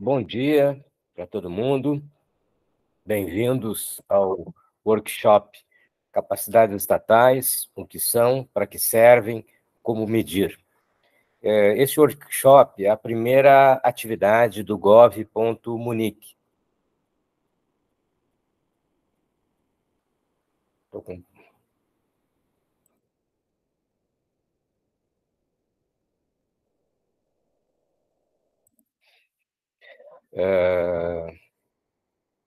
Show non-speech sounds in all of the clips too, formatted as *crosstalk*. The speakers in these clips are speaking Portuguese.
Bom dia para todo mundo. Bem-vindos ao workshop Capacidades Estatais: o que são, para que servem, como medir. É, este workshop é a primeira atividade do gov.munique. Estou com É,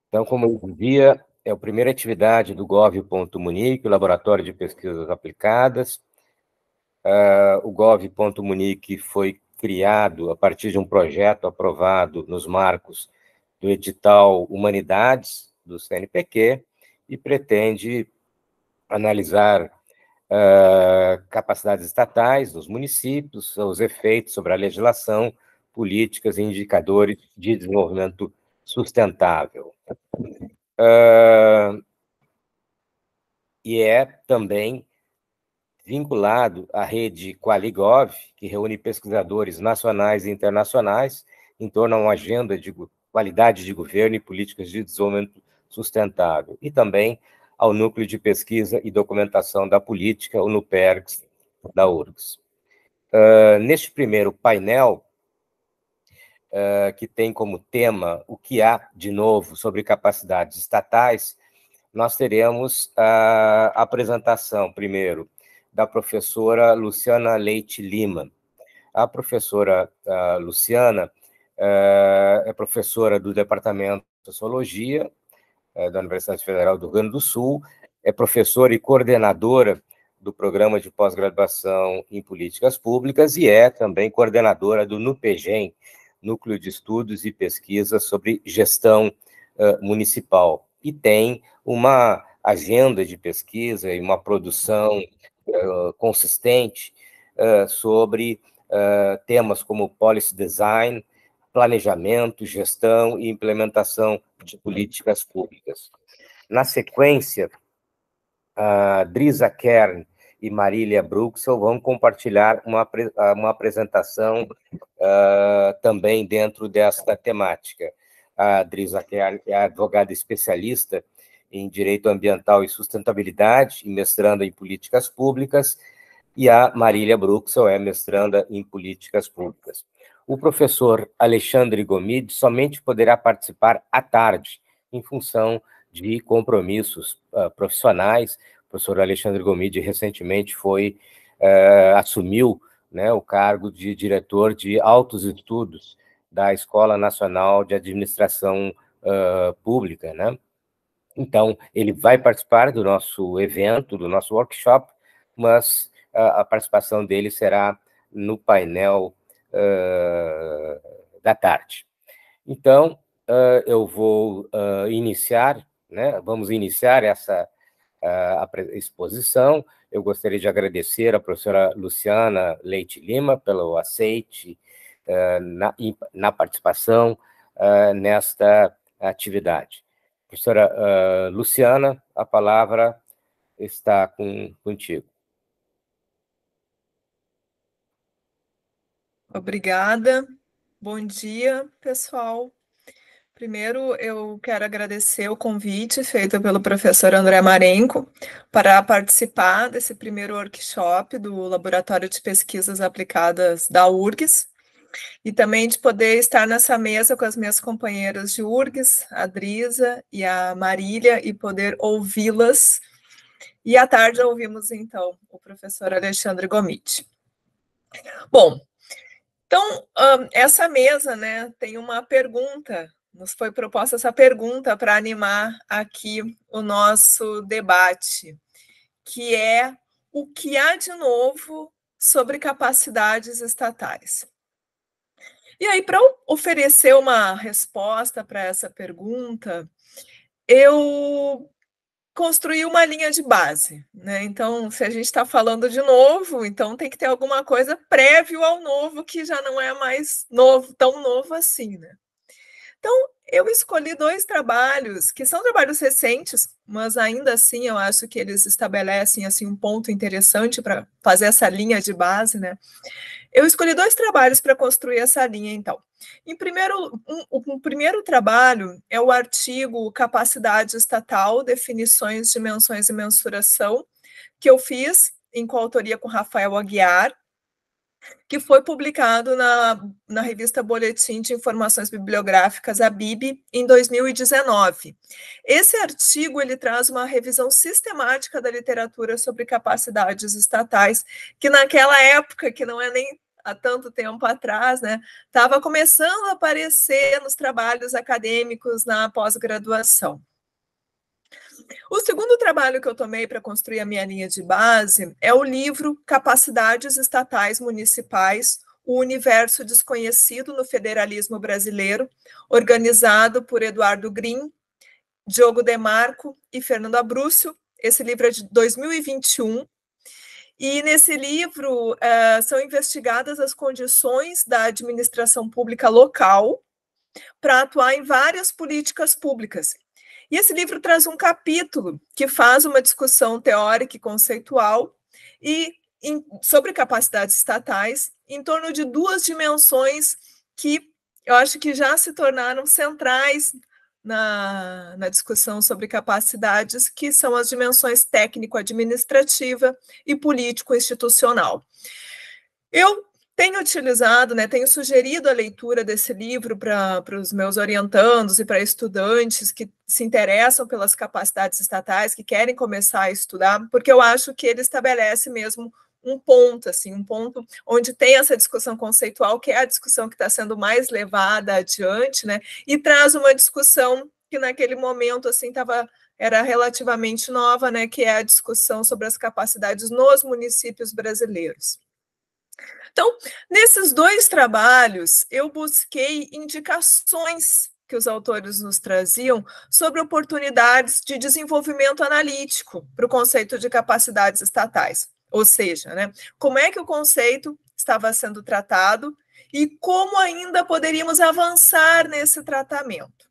então, como eu dizia, é a primeira atividade do gov.munique, o Laboratório de Pesquisas Aplicadas. É, o gov.munique foi criado a partir de um projeto aprovado nos marcos do edital Humanidades do CNPq e pretende analisar Uh, capacidades estatais dos municípios, os efeitos sobre a legislação políticas e indicadores de desenvolvimento sustentável. Uh, e é também vinculado à rede Qualigov, que reúne pesquisadores nacionais e internacionais em torno a uma agenda de qualidade de governo e políticas de desenvolvimento sustentável, e também ao Núcleo de Pesquisa e Documentação da Política, o NUPERGS, da URGS. Uh, neste primeiro painel, uh, que tem como tema o que há de novo sobre capacidades estatais, nós teremos a apresentação, primeiro, da professora Luciana Leite Lima. A professora uh, Luciana uh, é professora do Departamento de Sociologia uh, da Universidade Federal do Rio Grande do Sul, é professora e coordenadora do Programa de Pós-Graduação em Políticas Públicas e é também coordenadora do NUPEGEM, Núcleo de Estudos e Pesquisas sobre Gestão uh, Municipal, e tem uma agenda de pesquisa e uma produção uh, consistente uh, sobre temas como policy design, planejamento, gestão e implementação de políticas públicas. Na sequência, a Drisa Kern e Marília Bruxel vão compartilhar uma, uma apresentação uh, também dentro desta temática. A Drisa, que é, é advogada especialista em Direito Ambiental e Sustentabilidade e mestranda em Políticas Públicas, e a Marília Bruxel é mestranda em Políticas Públicas. O professor Alexandre Gomide somente poderá participar à tarde, em função de compromissos uh, profissionais, professor Alexandre Gomide recentemente foi eh, assumiu né, o cargo de diretor de altos estudos da Escola Nacional de Administração uh, Pública, né? Então ele vai participar do nosso evento, do nosso workshop, mas uh, a participação dele será no painel eh, da tarde. Então eu vou iniciar, né? Vamos iniciar essa a exposição. Eu gostaria de agradecer à professora Luciana Leite Lima pelo aceite eh, na, na participação eh, nesta atividade. Professora eh, Luciana, a palavra está com, contigo. Obrigada. Bom dia, pessoal. Primeiro, eu quero agradecer o convite feito pelo professor André Marenco para participar desse primeiro workshop do Laboratório de Pesquisas Aplicadas da URGS e também de poder estar nessa mesa com as minhas companheiras de URGS, a Drisa e a Marília, e poder ouvi-las. E à tarde ouvimos, então, o professor Alexandre Gomit. Bom, então, essa mesa né, tem uma pergunta nos foi proposta essa pergunta para animar aqui o nosso debate, que é o que há de novo sobre capacidades estatais. E aí, para oferecer uma resposta para essa pergunta, eu construí uma linha de base, né? Então, se a gente está falando de novo, então tem que ter alguma coisa prévio ao novo que já não é mais novo, tão novo assim, né? Então, eu escolhi dois trabalhos que são trabalhos recentes, mas ainda assim eu acho que eles estabelecem assim um ponto interessante para fazer essa linha de base, né? Eu escolhi dois trabalhos para construir essa linha, então. Em primeiro, um, o primeiro trabalho é o artigo Capacidade Estatal, Definições, Dimensões e Mensuração, que eu fiz em coautoria com Rafael Aguiar, que foi publicado na, na revista Boletim de Informações Bibliográficas, a BIB, em 2019. Esse artigo ele traz uma revisão sistemática da literatura sobre capacidades estatais, que naquela época, que não é nem há tanto tempo atrás, né, estava começando a aparecer nos trabalhos acadêmicos na pós-graduação. O segundo trabalho que eu tomei para construir a minha linha de base é o livro Capacidades Estatais Municipais, o Universo Desconhecido no Federalismo Brasileiro, organizado por Eduardo Green, Diogo Demarco e Fernando Abrúcio. Esse livro é de 2021. E nesse livro uh, são investigadas as condições da administração pública local para atuar em várias políticas públicas, e esse livro traz um capítulo que faz uma discussão teórica e conceitual e em, sobre capacidades estatais em torno de duas dimensões que eu acho que já se tornaram centrais na, na discussão sobre capacidades, que são as dimensões técnico-administrativa e político-institucional. Eu tenho utilizado, né, tenho sugerido a leitura desse livro para os meus orientandos e para estudantes que se interessam pelas capacidades estatais, que querem começar a estudar, porque eu acho que ele estabelece mesmo um ponto, assim, um ponto onde tem essa discussão conceitual, que é a discussão que está sendo mais levada adiante, né, e traz uma discussão que naquele momento, assim, estava era relativamente nova, né, que é a discussão sobre as capacidades nos municípios brasileiros. Então, nesses dois trabalhos, eu busquei indicações que os autores nos traziam sobre oportunidades de desenvolvimento analítico para o conceito de capacidades estatais. Ou seja, né, como é que o conceito estava sendo tratado e como ainda poderíamos avançar nesse tratamento.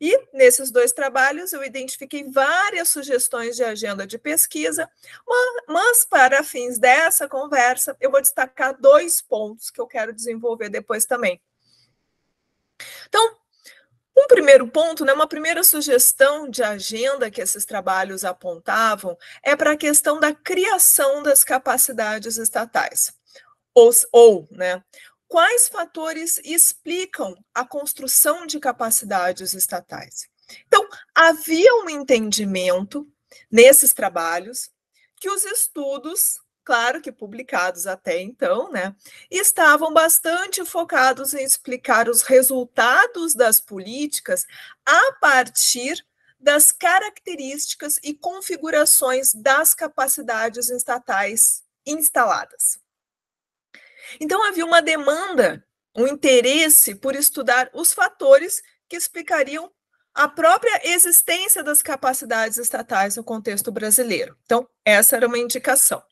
E nesses dois trabalhos eu identifiquei várias sugestões de agenda de pesquisa, mas para fins dessa conversa eu vou destacar dois pontos que eu quero desenvolver depois também. Então, um primeiro ponto, né, uma primeira sugestão de agenda que esses trabalhos apontavam é para a questão da criação das capacidades estatais. Ou, ou né, quais fatores explicam a construção de capacidades estatais. Então, havia um entendimento nesses trabalhos que os estudos, claro que publicados até então, né, estavam bastante focados em explicar os resultados das políticas a partir das características e configurações das capacidades estatais instaladas. Então havia uma demanda, um interesse por estudar os fatores que explicariam a própria existência das capacidades estatais no contexto brasileiro. Então, essa era uma indicação.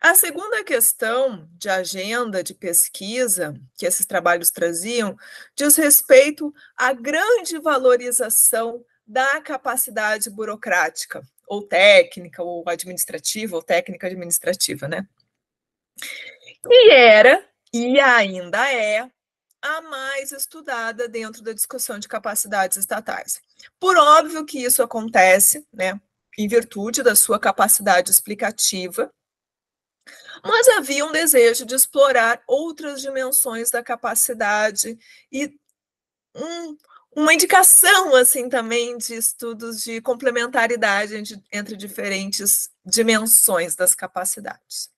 A segunda questão de agenda de pesquisa que esses trabalhos traziam diz respeito à grande valorização da capacidade burocrática, ou técnica, ou administrativa, ou técnica administrativa, né? E era, e ainda é, a mais estudada dentro da discussão de capacidades estatais. Por óbvio que isso acontece, né, em virtude da sua capacidade explicativa, mas havia um desejo de explorar outras dimensões da capacidade e um, uma indicação assim também de estudos de complementaridade entre, entre diferentes dimensões das capacidades.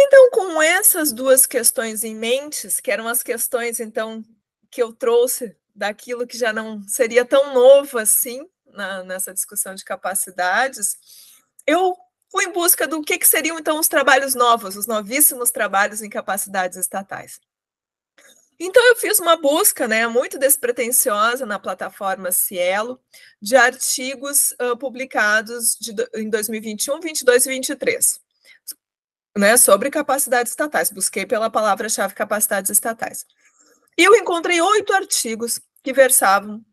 Então, com essas duas questões em mentes, que eram as questões então que eu trouxe daquilo que já não seria tão novo assim na, nessa discussão de capacidades, eu fui em busca do que, que seriam então os trabalhos novos, os novíssimos trabalhos em capacidades estatais. Então eu fiz uma busca, né, muito despretensiosa na plataforma Cielo, de artigos uh, publicados de, em 2021, 22 e 23 né, sobre capacidades estatais. Busquei pela palavra-chave capacidades estatais. E eu encontrei oito artigos que versavam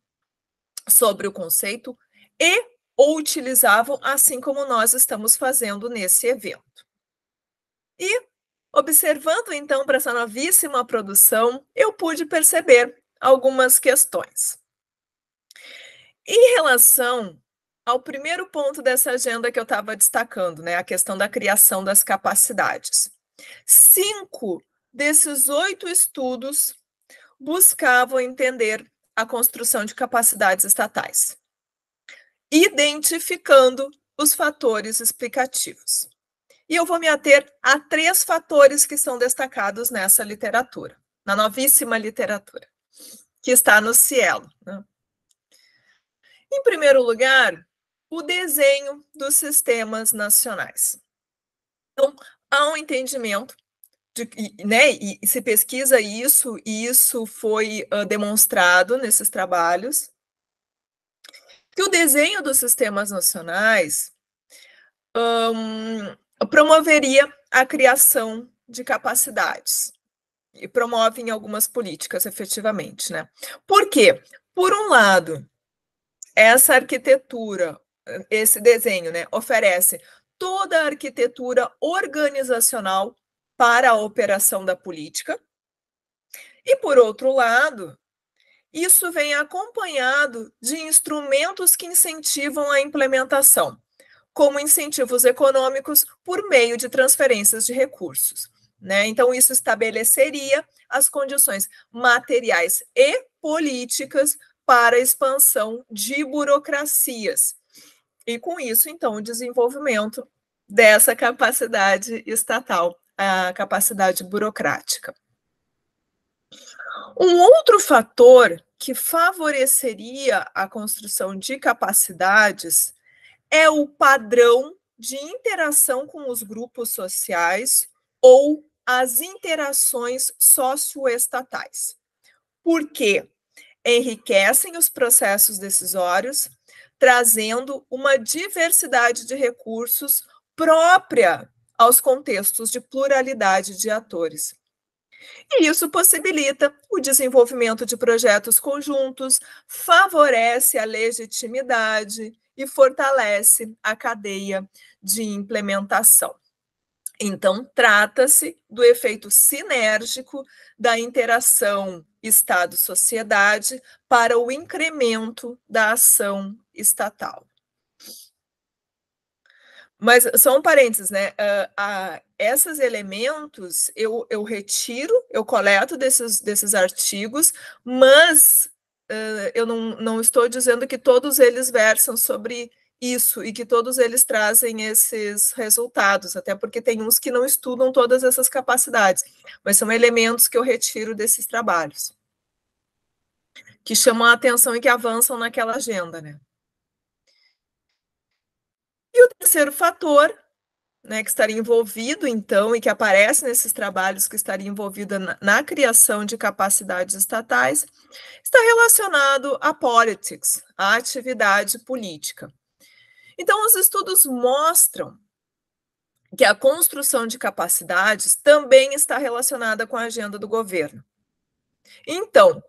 sobre o conceito e ou utilizavam, assim como nós estamos fazendo nesse evento. E, observando então para essa novíssima produção, eu pude perceber algumas questões. Em relação ao primeiro ponto dessa agenda que eu estava destacando, né, a questão da criação das capacidades. Cinco desses oito estudos buscavam entender a construção de capacidades estatais, identificando os fatores explicativos. E eu vou me ater a três fatores que são destacados nessa literatura, na novíssima literatura, que está no Cielo. Né? Em primeiro lugar, o desenho dos sistemas nacionais. Então, há um entendimento de, né, e, se pesquisa isso, e isso foi uh, demonstrado nesses trabalhos, que o desenho dos sistemas nacionais um, promoveria a criação de capacidades e promove em algumas políticas, efetivamente, né? Por quê? Por um lado, essa arquitetura esse desenho, né, oferece toda a arquitetura organizacional para a operação da política. E por outro lado, isso vem acompanhado de instrumentos que incentivam a implementação, como incentivos econômicos por meio de transferências de recursos. Né? Então, isso estabeleceria as condições materiais e políticas para a expansão de burocracias e com isso, então, o desenvolvimento dessa capacidade estatal, a capacidade burocrática. Um outro fator que favoreceria a construção de capacidades é o padrão de interação com os grupos sociais ou as interações socioestatais. Por quê? Enriquecem os processos decisórios, trazendo uma diversidade de recursos própria aos contextos de pluralidade de atores. E isso possibilita o desenvolvimento de projetos conjuntos, favorece a legitimidade e fortalece a cadeia de implementação. Então, trata-se do efeito sinérgico da interação Estado-sociedade para o incremento da ação estatal. Mas só um parênteses, né? Uh, esses elementos eu, eu retiro, eu coleto desses, desses artigos, mas uh, eu não, não estou dizendo que todos eles versam sobre isso, e que todos eles trazem esses resultados, até porque tem uns que não estudam todas essas capacidades, mas são elementos que eu retiro desses trabalhos, que chamam a atenção e que avançam naquela agenda, né? E o terceiro fator, né, que estaria envolvido, então, e que aparece nesses trabalhos, que estaria envolvida na, na criação de capacidades estatais, está relacionado à politics, à atividade política. Então, os estudos mostram que a construção de capacidades também está relacionada com a agenda do governo. Então,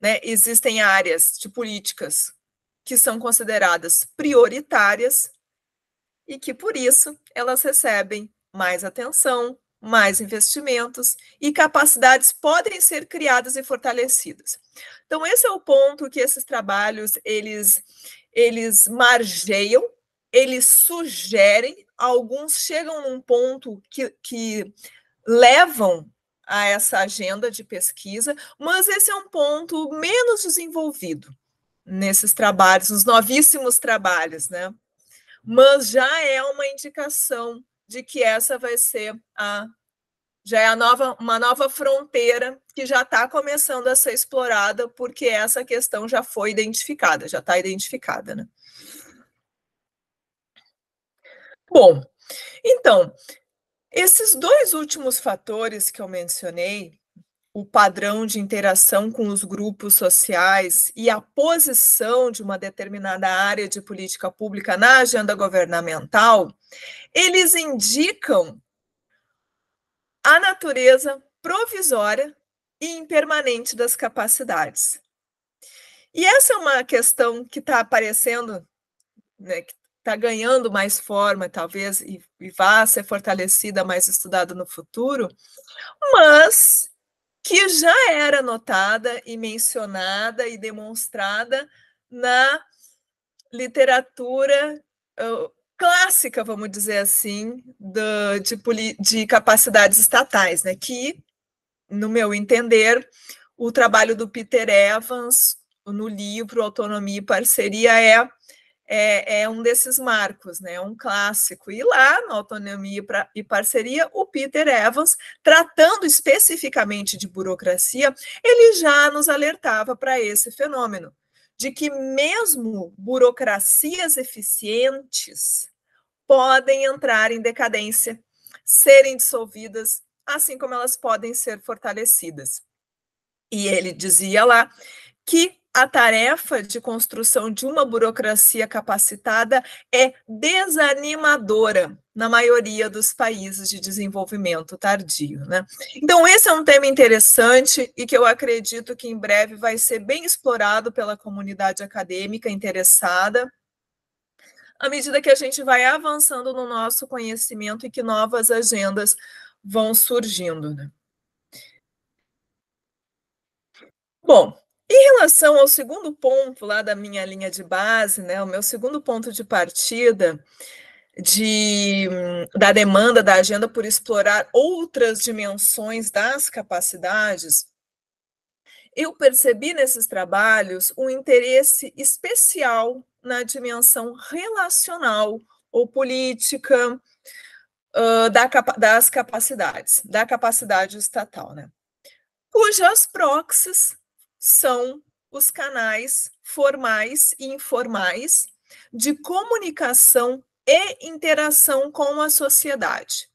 né, existem áreas de políticas que são consideradas prioritárias e que, por isso, elas recebem mais atenção, mais investimentos e capacidades podem ser criadas e fortalecidas. Então, esse é o ponto que esses trabalhos, eles, eles margeiam eles sugerem, alguns chegam num ponto que, que levam a essa agenda de pesquisa, mas esse é um ponto menos desenvolvido nesses trabalhos, nos novíssimos trabalhos, né? Mas já é uma indicação de que essa vai ser a já é a nova, uma nova fronteira que já está começando a ser explorada, porque essa questão já foi identificada, já está identificada, né? Bom, então, esses dois últimos fatores que eu mencionei, o padrão de interação com os grupos sociais e a posição de uma determinada área de política pública na agenda governamental, eles indicam a natureza provisória e impermanente das capacidades. E essa é uma questão que está aparecendo, né, que está ganhando mais forma, talvez, e, e vá ser fortalecida, mais estudada no futuro, mas que já era notada e mencionada e demonstrada na literatura clássica, vamos dizer assim, de, de, capacidades estatais, né? que, no meu entender, o trabalho do Peter Evans no livro Autonomia e Parceria é é, é um desses marcos, né? Um clássico. E lá, na Autonomia e Parceria, o Peter Evans, tratando especificamente de burocracia, ele já nos alertava para esse fenômeno de que mesmo burocracias eficientes podem entrar em decadência, serem dissolvidas, assim como elas podem ser fortalecidas. E ele dizia lá que a tarefa de construção de uma burocracia capacitada é desanimadora na maioria dos países de desenvolvimento tardio. Né? Então, esse é um tema interessante e que eu acredito que em breve vai ser bem explorado pela comunidade acadêmica interessada. À medida que a gente vai avançando no nosso conhecimento e que novas agendas vão surgindo. Né? Bom, em relação ao segundo ponto lá da minha linha de base, né, o meu segundo ponto de partida de, hum, da demanda da agenda por explorar outras dimensões das capacidades, eu percebi nesses trabalhos um interesse especial na dimensão relacional ou política uh, da, das capacidades, da capacidade estatal, né? cujas proxies são os canais formais e informais de comunicação e interação com a sociedade.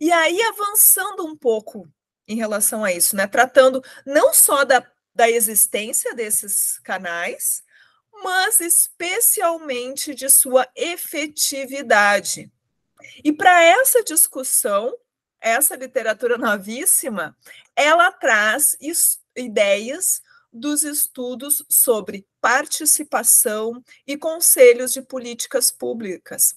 E aí, avançando um pouco em relação a isso, né? Tratando não só da, da existência desses canais, mas especialmente de sua efetividade. E para essa discussão, essa literatura novíssima, ela traz estudos ideias dos estudos sobre participação e conselhos de políticas públicas.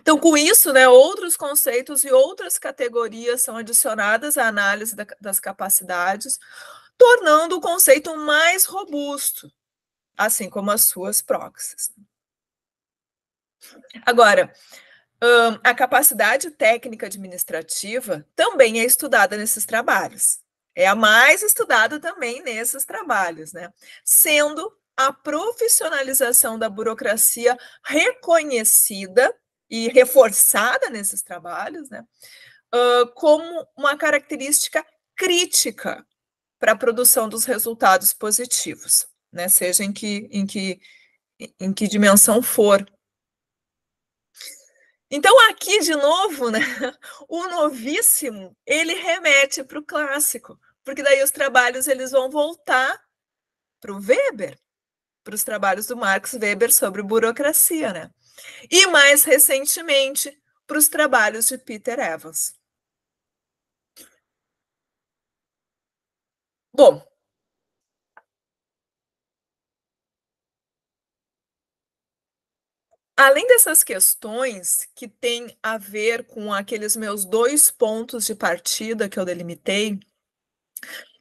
Então, com isso, né, outros conceitos e outras categorias são adicionadas à análise da, das capacidades, tornando o conceito mais robusto, assim como as suas próximas. Agora, a capacidade técnica administrativa também é estudada nesses trabalhos. É a mais estudada também nesses trabalhos, né? Sendo a profissionalização da burocracia reconhecida e reforçada nesses trabalhos, né? Uh, como uma característica crítica para a produção dos resultados positivos, né? Seja em que, em que, em que dimensão for então, aqui de novo, né, *laughs* o novíssimo ele remete para o clássico, porque daí os trabalhos eles vão voltar para o Weber, para os trabalhos do Marx Weber sobre burocracia, né? E mais recentemente para os trabalhos de Peter Evans. Bom, Além dessas questões que têm a ver com aqueles meus dois pontos de partida que eu delimitei,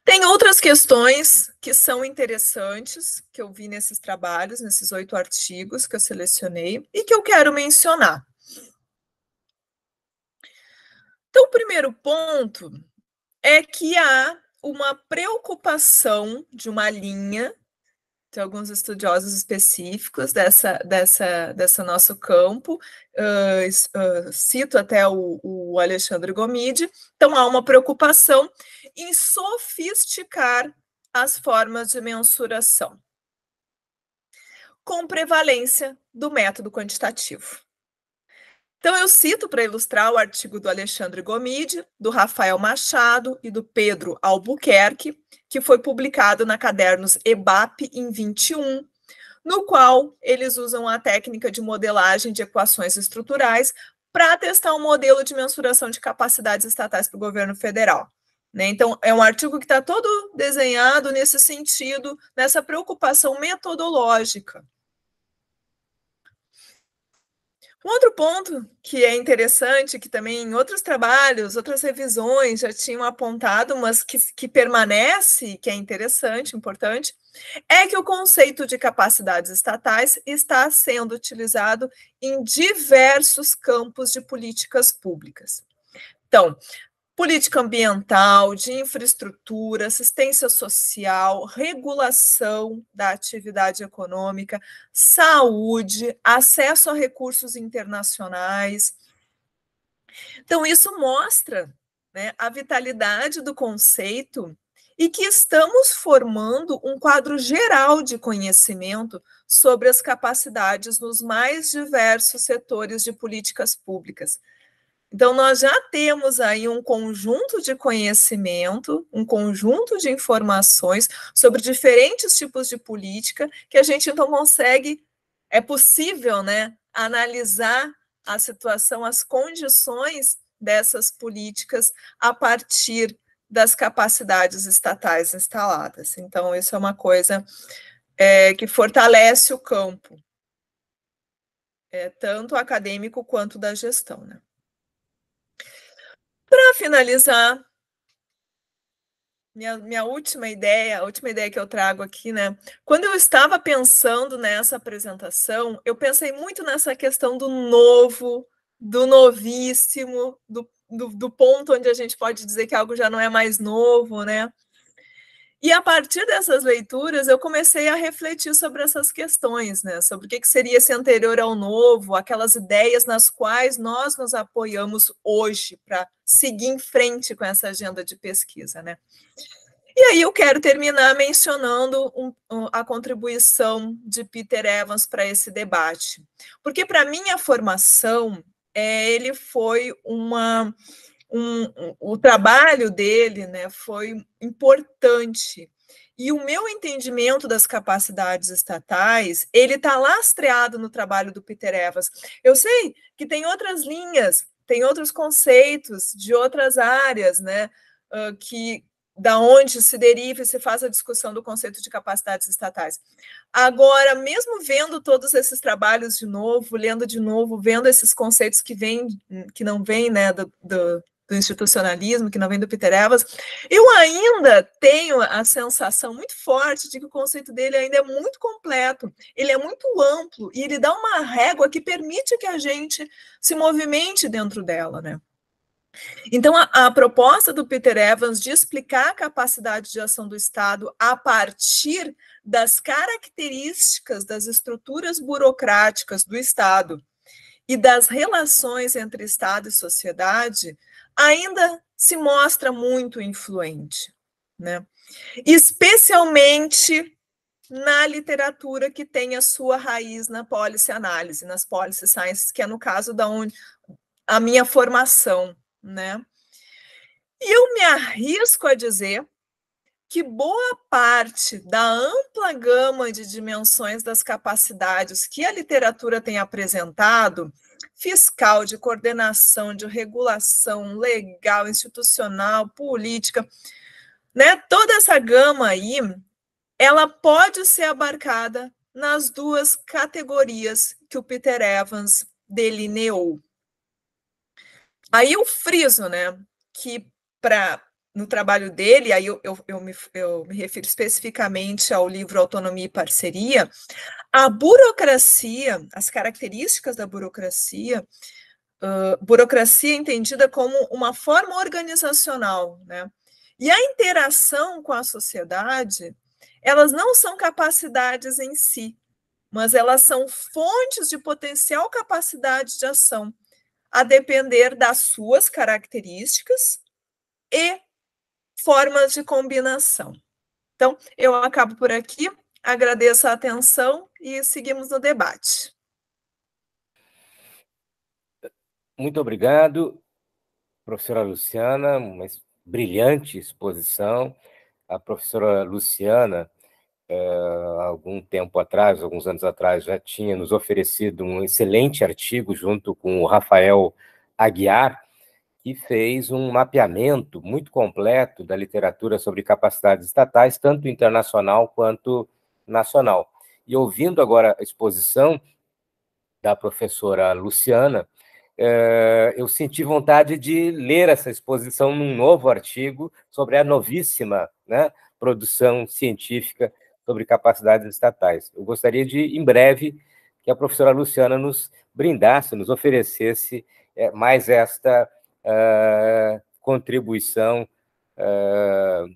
tem outras questões que são interessantes, que eu vi nesses trabalhos, nesses oito artigos que eu selecionei, e que eu quero mencionar. Então, o primeiro ponto é que há uma preocupação de uma linha tem alguns estudiosos específicos dessa, dessa, dessa nosso campo, uh, uh, cito até o, o Alexandre Gomide, então há uma preocupação em sofisticar as formas de mensuração, com prevalência do método quantitativo. Então, eu cito para ilustrar o artigo do Alexandre Gomide, do Rafael Machado e do Pedro Albuquerque, que foi publicado na Cadernos EBAP em 21, no qual eles usam a técnica de modelagem de equações estruturais para testar um modelo de mensuração de capacidades estatais para o governo federal. Né? Então, é um artigo que está todo desenhado nesse sentido, nessa preocupação metodológica. Um outro ponto que é interessante, que também outros trabalhos, outras revisões já tinham apontado, mas que, que permanece, que é interessante, importante, é que o conceito de capacidades estatais está sendo utilizado em diversos campos de políticas públicas. Então, política ambiental, de infraestrutura, assistência social, regulação da atividade econômica, saúde, acesso a recursos internacionais. Então, isso mostra né, a vitalidade do conceito e que estamos formando um quadro geral de conhecimento sobre as capacidades nos mais diversos setores de políticas públicas então, nós já temos aí um conjunto de conhecimento, um conjunto de informações sobre diferentes tipos de política que a gente então consegue, é possível, né, analisar a situação, as condições dessas políticas a partir das capacidades estatais instaladas. Então, isso é uma coisa é, que fortalece o campo, é, tanto acadêmico quanto da gestão, né? Para finalizar, minha, minha última ideia, a última ideia que eu trago aqui, né? Quando eu estava pensando nessa apresentação, eu pensei muito nessa questão do novo, do novíssimo, do, do, do ponto onde a gente pode dizer que algo já não é mais novo, né? E a partir dessas leituras, eu comecei a refletir sobre essas questões, né? Sobre o que, seria esse anterior ao novo, aquelas ideias nas quais nós nos apoiamos hoje para seguir em frente com essa agenda de pesquisa, né? E aí eu quero terminar mencionando um, um, a contribuição de Peter Evans para esse debate, porque para minha formação é, ele foi uma um, um, o trabalho dele né, foi importante. E o meu entendimento das capacidades estatais, ele está lastreado no trabalho do Peter Evans. Eu sei que tem outras linhas, tem outros conceitos de outras áreas, né, uh, que da onde se deriva e se faz a discussão do conceito de capacidades estatais. Agora, mesmo vendo todos esses trabalhos de novo, lendo de novo, vendo esses conceitos que vêm, que não vêm, né, do, do do institucionalismo, que não vem do Peter Evans, eu ainda tenho a sensação muito forte de que o conceito dele ainda é muito completo, ele é muito amplo e ele dá uma régua que permite que a gente se movimente dentro dela, né? Então, a, a, proposta do Peter Evans de explicar a capacidade de ação do Estado a partir das características das estruturas burocráticas do Estado e das relações entre Estado e sociedade ainda se mostra muito influente, né? especialmente na literatura que tem a sua raiz na policy análise, nas policy sciences, que é no caso da onde a minha formação, né? E eu me arrisco a dizer que boa parte da ampla gama de dimensões das capacidades que a literatura tem apresentado fiscal, de coordenação, de regulação legal, institucional, política, né? Toda essa gama aí, ela pode ser abarcada nas duas categorias que o Peter Evans delineou. Aí eu friso, né, que para no trabalho dele, aí eu, eu, eu, me, eu me refiro especificamente ao livro Autonomia e Parceria, a burocracia, as características da burocracia, uh, burocracia entendida como uma forma organizacional, né? E a interação com a sociedade, elas não são capacidades em si, mas elas são fontes de potencial capacidade de ação, a depender das suas características e formas de combinação. Então, eu acabo por aqui. Agradeço a atenção e seguimos no debate. Muito obrigado, professora Luciana, uma brilhante exposição. A professora Luciana, há eh, algum tempo atrás, alguns anos atrás, já tinha nos oferecido um excelente artigo junto com o Rafael Aguiar, que fez um mapeamento muito completo da literatura sobre capacidades estatais, tanto internacional quanto nacional. E ouvindo agora a exposição da professora Luciana, é, eu senti vontade de ler essa exposição num novo artigo sobre a novíssima né, produção científica sobre capacidades estatais. Eu gostaria de, em breve, que a professora Luciana nos brindasse, nos oferecesse é, mais esta é, contribuição uh,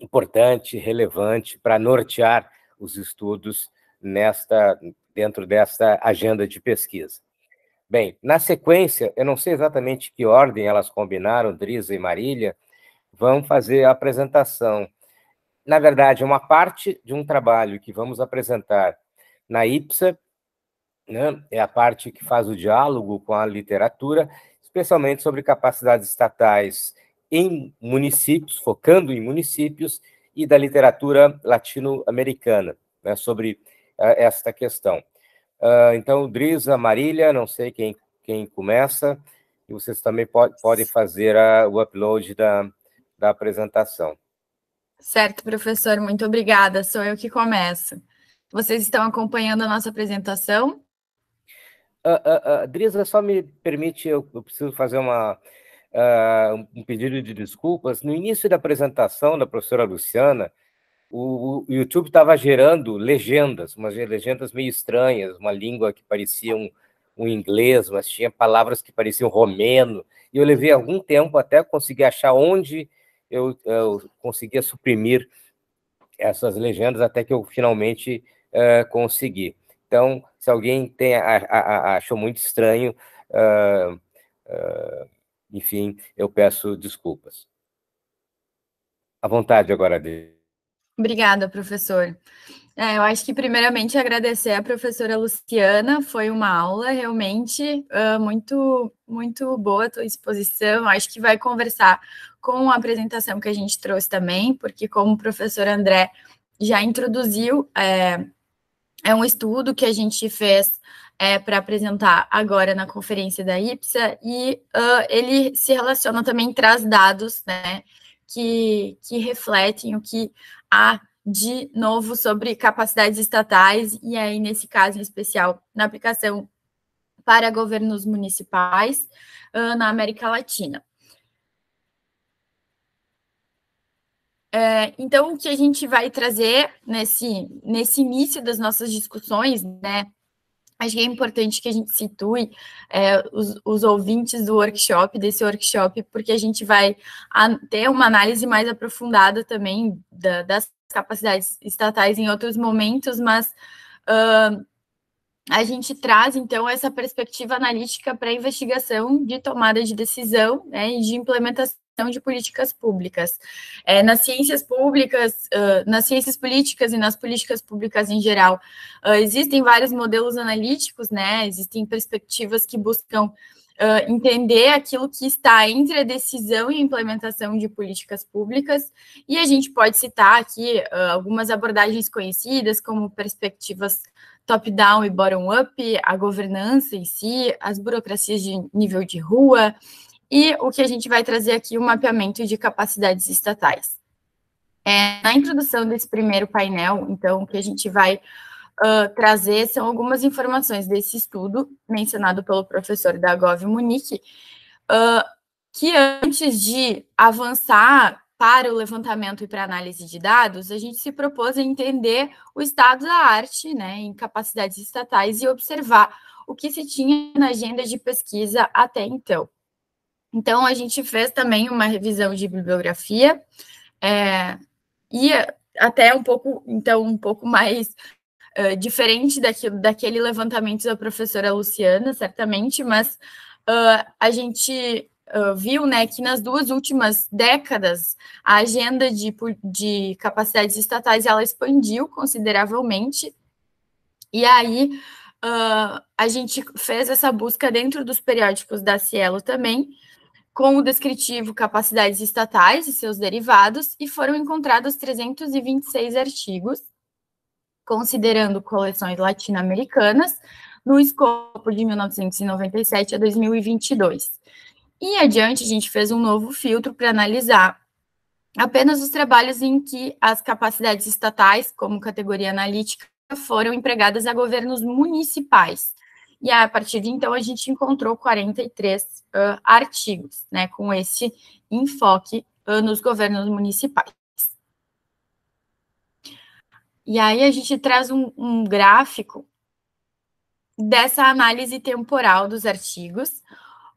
importante, relevante, para nortear os estudos nesta dentro desta agenda de pesquisa. Bem, na sequência, eu não sei exatamente que ordem elas combinaram, Drisa e Marília, vão fazer a apresentação. Na verdade, é uma parte de um trabalho que vamos apresentar na IPSA, né? é a parte que faz o diálogo com a literatura, especialmente sobre capacidades estatais em municípios, focando em municípios, e da literatura latino-americana né, sobre uh, esta questão. Uh, então, Drisa, Marília, não sei quem, quem começa, e vocês também po podem fazer a, o upload da, da apresentação. Certo, professor, muito obrigada. Sou eu que começo. Vocês estão acompanhando a nossa apresentação? Uh, uh, uh Drisa, só me permite, eu, eu preciso fazer uma, uh, um pedido de desculpas. No início da apresentação da professora Luciana, o, YouTube estava gerando legendas, umas legendas meio estranhas, uma língua que parecia um, um inglês, mas tinha palavras que pareciam romeno. E eu levei algum tempo até conseguir achar onde eu, eu conseguia suprimir essas legendas, até que eu finalmente uh, consegui. Então, se alguém tem, a, a, a, achou muito estranho, uh, uh, enfim, eu peço desculpas. À vontade agora dele. Obrigada, professor. É, eu acho que primeiramente agradecer à professora Luciana, foi uma aula realmente uh, muito, muito boa a tua exposição. Acho que vai conversar com a apresentação que a gente trouxe também, porque como o professor André já introduziu, é, é um estudo que a gente fez é, para apresentar agora na conferência da IPSA, e uh, ele se relaciona também, traz dados né, que, que refletem o que há de novo sobre capacidades estatais, e aí, nesse caso em especial, na aplicação para governos municipais uh, na América Latina. É, então, o que a gente vai trazer nesse, nesse início das nossas discussões, né, Acho que é importante que a gente situe é, os, os, ouvintes do workshop, desse workshop, porque a gente vai ter uma análise mais aprofundada também da, das capacidades estatais em outros momentos, mas uh, a gente traz, então, essa perspectiva analítica para a investigação de tomada de decisão né, e de implementação de políticas públicas. É, nas ciências públicas, uh, nas ciências políticas e nas políticas públicas em geral, uh, existem vários modelos analíticos, né? Existem perspectivas que buscam Uh, entender aquilo que está entre a decisão e a implementação de políticas públicas, e a gente pode citar aqui uh, algumas abordagens conhecidas, como perspectivas top-down e bottom-up, a governança em si, as burocracias de nível de rua, e o que a gente vai trazer aqui o mapeamento de capacidades estatais. É, na introdução desse primeiro painel, então, o que a gente vai uh, trazer são algumas informações desse estudo mencionado pelo professor da Gov Munique, uh, que antes de avançar para o levantamento e para análise de dados, a gente se propôs a entender o estado da arte né, em capacidades estatais e observar o que se tinha na agenda de pesquisa até então. Então, a gente fez também uma revisão de bibliografia, é, e até um pouco, então, um pouco mais uh, diferente daquilo, daquele levantamento da professora Luciana, certamente, mas uh, a gente uh, viu né, que nas duas últimas décadas a agenda de, de capacidades estatais ela expandiu consideravelmente, e aí a gente fez essa busca dentro dos periódicos da Cielo também, com o descritivo Capacidades Estatais e seus derivados, e foram encontrados 326 artigos, considerando coleções latino-americanas, no escopo de 1997 a 2022. E adiante, a gente fez um novo filtro para analisar apenas os trabalhos em que as capacidades estatais, como categoria analítica, foram empregadas a governos municipais. E a partir de então a gente encontrou 43 uh, artigos, né, com esse enfoque uh, nos governos municipais. E aí a gente traz um, um gráfico dessa análise temporal dos artigos,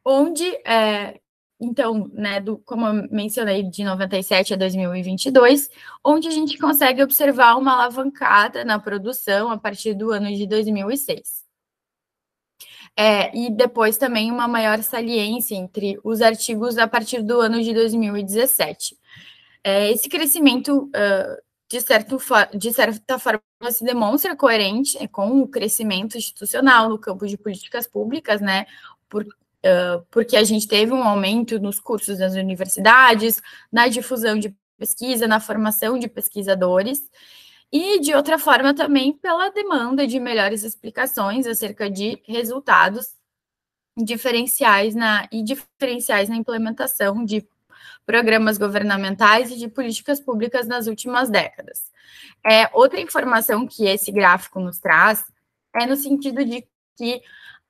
onde é, então, né, do, como eu mencionei, de 97 a 2022, onde a gente consegue observar uma alavancada na produção a partir do ano de 2006. É, e depois também uma maior saliência entre os artigos a partir do ano de 2017. É, esse crescimento, uh, de, certo, de certa forma, se demonstra coerente né, com o crescimento institucional no campo de políticas públicas, né? Por, uh, porque a gente teve um aumento nos cursos das universidades, na difusão de pesquisa, na formação de pesquisadores, e, de outra forma, também pela demanda de melhores explicações acerca de resultados diferenciais na, e diferenciais na implementação de programas governamentais e de políticas públicas nas últimas décadas. É, outra informação que esse gráfico nos traz é no sentido de que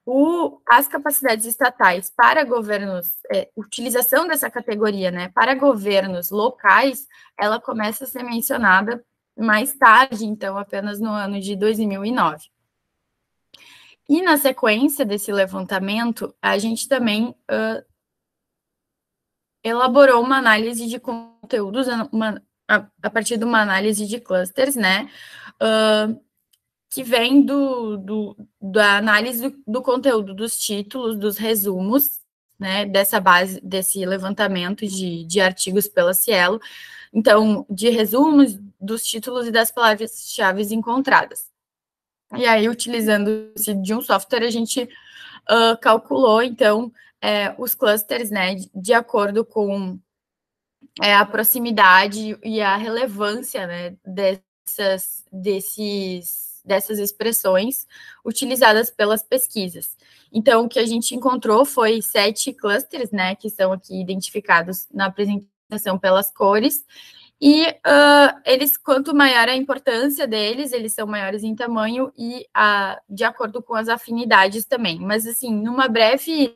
o, as capacidades estatais para governos, é, utilização dessa categoria, né, para governos locais, ela começa a ser mencionada mais tarde, então, apenas no ano de 2009. E na sequência desse levantamento, a gente também uh, elaborou uma análise de conteúdos uma, a, a, partir de uma análise de clusters, né? Uh, que vem do, do, da análise do, do conteúdo dos títulos, dos resumos, né? Dessa base, desse levantamento de, de artigos pela Cielo, então, de resumos dos títulos e das palavras-chave encontradas. E aí, utilizando-se de um software, a gente uh, calculou, então, é, os clusters, né, de acordo com é, a proximidade e a relevância, né, dessas, desses, dessas expressões utilizadas pelas pesquisas. Então, o que a gente encontrou foi sete clusters, né, que são aqui identificados na apresentação representação pelas cores. E uh, eles, quanto maior a importância deles, eles são maiores em tamanho e a, ah, de acordo com as afinidades também. Mas, assim, numa breve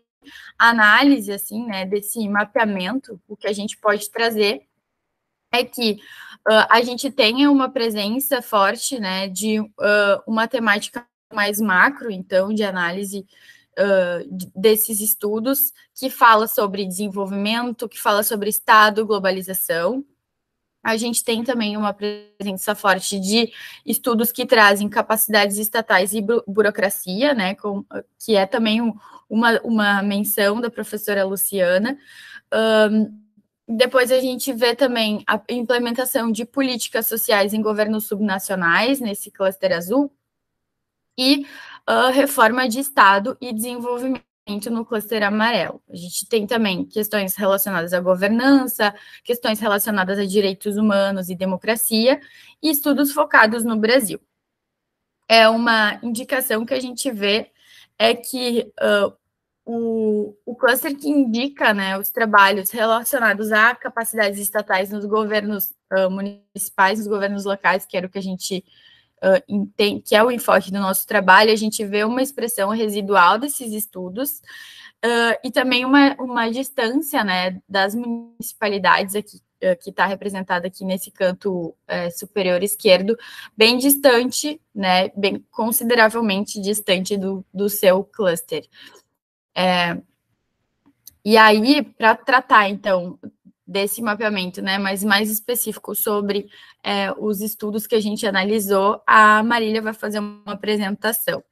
análise, assim, né, desse mapeamento, o que a gente pode trazer é que uh, a gente tenha uma presença forte, né, de uma temática mais macro, então, de análise uh, desses estudos que fala sobre desenvolvimento, que fala sobre Estado, globalização. A gente tem também uma presença forte de estudos que trazem capacidades estatais e burocracia, né, com, que é também um, uma, uma menção da professora Luciana. Um, depois a gente vê também a implementação de políticas sociais em governos subnacionais, nesse cluster azul, e uh, reforma de Estado e desenvolvimento no cluster amarelo. A gente tem também questões relacionadas à governança, questões relacionadas a direitos humanos e democracia, e estudos focados no Brasil. É uma indicação que a gente vê é que uh, o, o cluster que indica né, os trabalhos relacionados a capacidades estatais nos governos uh, municipais, nos governos locais, que era o que a gente uh, tem, que é o enfoque do nosso trabalho, a gente vê uma expressão residual desses estudos uh, e também uma, uma distância né, das municipalidades aqui que está representada aqui nesse canto é, superior esquerdo, bem distante, né, bem consideravelmente distante do, do seu cluster. É, e aí, para tratar, então, desse mapeamento, né, mas mais específico sobre é, os estudos que a gente analisou, a Marília vai fazer uma apresentação.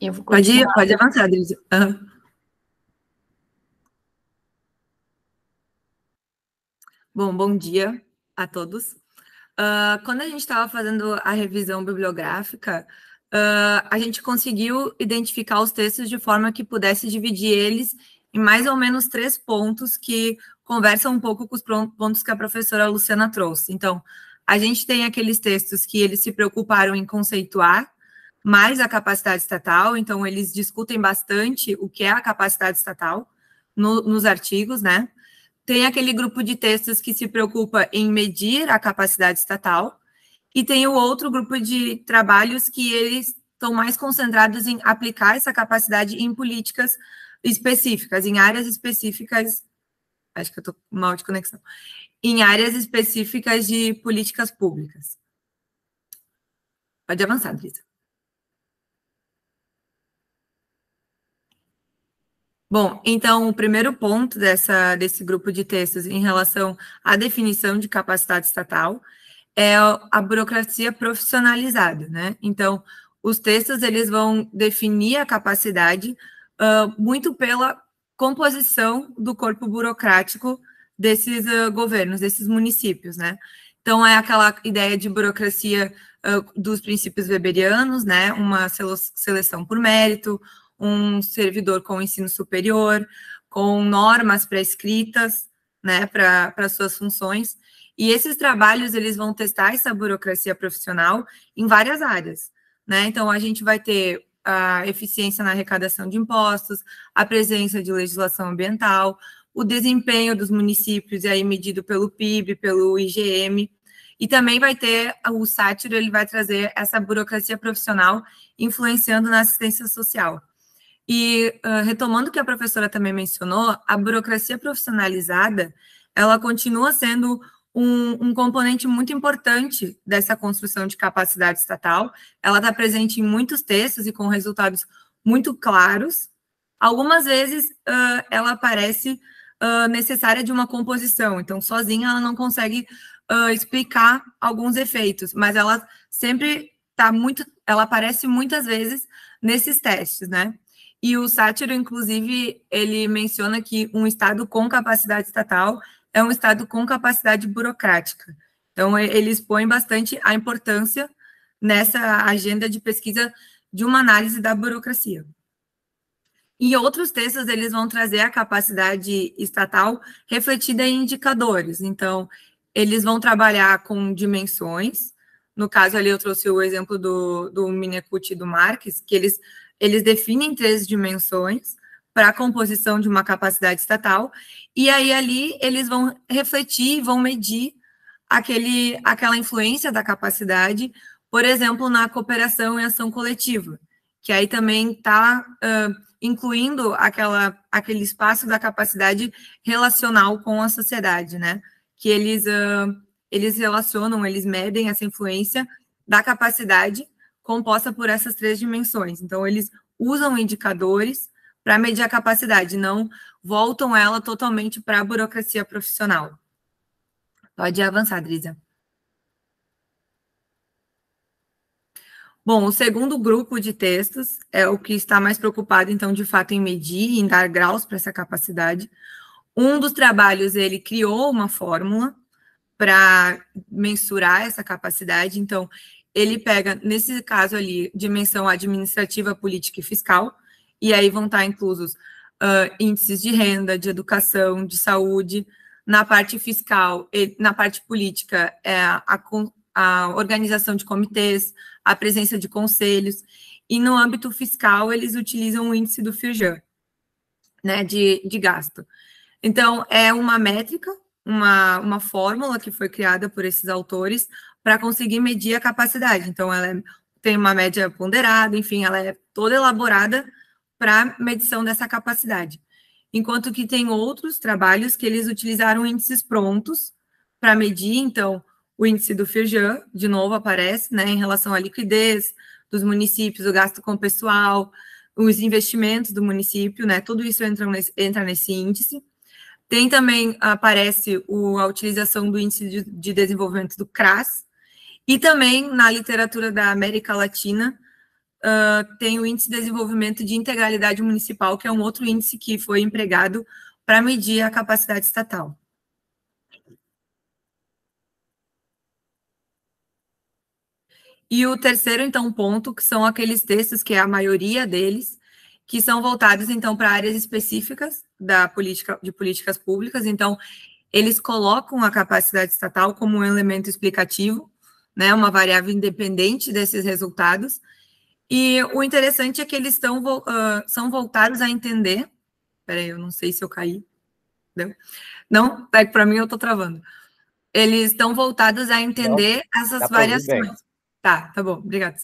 Eu vou pode, ir, pode avançar, Adriana. Uhum. Bom, bom dia a todos. Uh, quando a gente estava fazendo a revisão bibliográfica, uh, a gente conseguiu identificar os textos de forma que pudesse dividir eles em mais ou menos três pontos que conversam um pouco com os pontos que a professora Luciana trouxe. Então, a gente tem aqueles textos que eles se preocuparam em conceituar mais a capacidade estatal, então eles discutem bastante o que é a capacidade estatal no, nos artigos, né? Tem aquele grupo de textos que se preocupa em medir a capacidade estatal, e tem o outro grupo de trabalhos que eles estão mais concentrados em aplicar essa capacidade em políticas específicas, em áreas específicas. Acho que eu estou mal de conexão. Em áreas específicas de políticas públicas. Pode avançar, Drisa. Bom, então o primeiro ponto dessa, desse grupo de textos em relação à definição de capacidade estatal é a burocracia profissionalizada, né? Então, os textos eles vão definir a capacidade uh, muito pela composição do corpo burocrático desses uh, governos, desses municípios, né? Então é aquela ideia de burocracia uh, dos princípios weberianos, né? Uma seleção por mérito, um servidor com ensino superior, com normas pré-escritas, né? Para suas funções. E esses trabalhos eles vão testar essa burocracia profissional em várias áreas, né? Então a gente vai ter a eficiência na arrecadação de impostos, a presença de legislação ambiental, o desempenho dos municípios e aí medido pelo PIB, pelo IGM, e também vai ter o sátiro, ele vai trazer essa burocracia profissional influenciando na assistência social. E uh, retomando o que a professora também mencionou, a burocracia profissionalizada, ela continua sendo um, um, componente muito importante dessa construção de capacidade estatal. Ela está presente em muitos textos e com resultados muito claros. Algumas vezes uh, ela parece uh, necessária de uma composição, então sozinha ela não consegue uh, explicar alguns efeitos, mas ela sempre está muito, ela aparece muitas vezes nesses testes, né? E o Sátiro, inclusive, ele menciona que um Estado com capacidade estatal é um Estado com capacidade burocrática. Então, ele expõe bastante a importância nessa agenda de pesquisa de uma análise da burocracia. Em outros textos, eles vão trazer a capacidade estatal refletida em indicadores. Então, eles vão trabalhar com dimensões. No caso, ali eu trouxe o exemplo do, do e do Marques, que eles, eles definem três dimensões, para a composição de uma capacidade estatal, e aí ali eles vão refletir, e vão medir aquele, aquela influência da capacidade, por exemplo, na cooperação e ação coletiva, que aí também está uh, incluindo aquela, aquele espaço da capacidade relacional com a sociedade, né? Que eles, uh, eles relacionam, eles medem essa influência da capacidade composta por essas três dimensões. Então, eles usam indicadores para medir a capacidade, não voltam ela totalmente para a burocracia profissional. Pode avançar, Drisa. Bom, o segundo grupo de textos é o que está mais preocupado, então, de fato, em medir, em dar graus para essa capacidade. Um dos trabalhos, ele criou uma fórmula para mensurar essa capacidade, então, ele pega, nesse caso ali, dimensão administrativa, política e fiscal, e aí vão estar tá inclusos uh, índices de renda, de educação, de saúde. Na parte fiscal, e, na parte política, é a, a organização de comitês, a presença de conselhos. E no âmbito fiscal, eles utilizam o índice do FIRJAN, né, de, de gasto. Então, é uma métrica, uma, uma fórmula que foi criada por esses autores para conseguir medir a capacidade. Então, ela é, tem uma média ponderada, enfim, ela é toda elaborada para medição dessa capacidade. Enquanto que tem outros trabalhos que eles utilizaram índices prontos para medir, então, o índice do Firjan, de novo, aparece, né, em relação à liquidez dos municípios, o gasto com pessoal, os investimentos do município, né, tudo isso entra nesse, entra nesse índice. Tem também, aparece o, a utilização do índice de, de desenvolvimento do CRAS, e também na literatura da América Latina, uh, tem o Índice de Desenvolvimento de Integralidade Municipal, que é um outro índice que foi empregado para medir a capacidade estatal. E o terceiro, então, ponto, que são aqueles textos, que é a maioria deles, que são voltados, então, para áreas específicas da política, de políticas públicas. Então, eles colocam a capacidade estatal como um elemento explicativo, né, uma variável independente desses resultados, e o interessante é que eles estão, uh, são voltados a entender. Peraí, eu não sei se eu caí. Deu? Não? Tá, é para mim eu estou travando. Eles estão voltados a entender não, essas tá variações. Tá, tá bom, obrigada.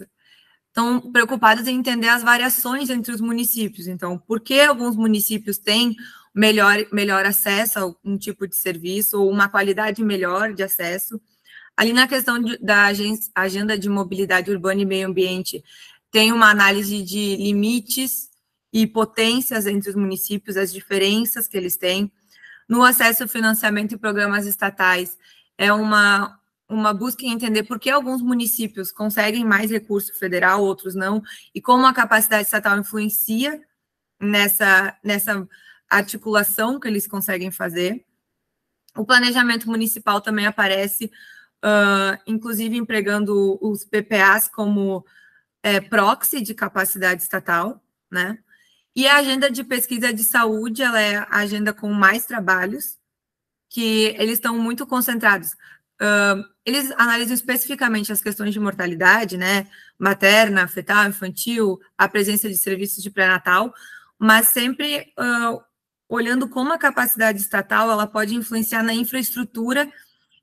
Estão preocupados em entender as variações entre os municípios. Então, por que alguns municípios têm melhor, melhor acesso a um tipo de serviço ou uma qualidade melhor de acesso? Ali na questão de, da agenda de mobilidade urbana e meio ambiente, tem uma análise de limites e potências entre os municípios, as diferenças que eles têm. No acesso ao financiamento e programas estatais, é uma, uma busca em entender por que alguns municípios conseguem mais recurso federal, outros não, e como a capacidade estatal influencia nessa, nessa articulação que eles conseguem fazer. O planejamento municipal também aparece, uh, inclusive empregando os PPAs como é, proxy de capacidade estatal, né? E a agenda de pesquisa de saúde, ela é a agenda com mais trabalhos, que eles estão muito concentrados. Uh, eles analisam especificamente as questões de mortalidade, né? Materna, fetal, infantil, a presença de serviços de pré-natal, mas sempre uh, olhando como a capacidade estatal ela pode influenciar na infraestrutura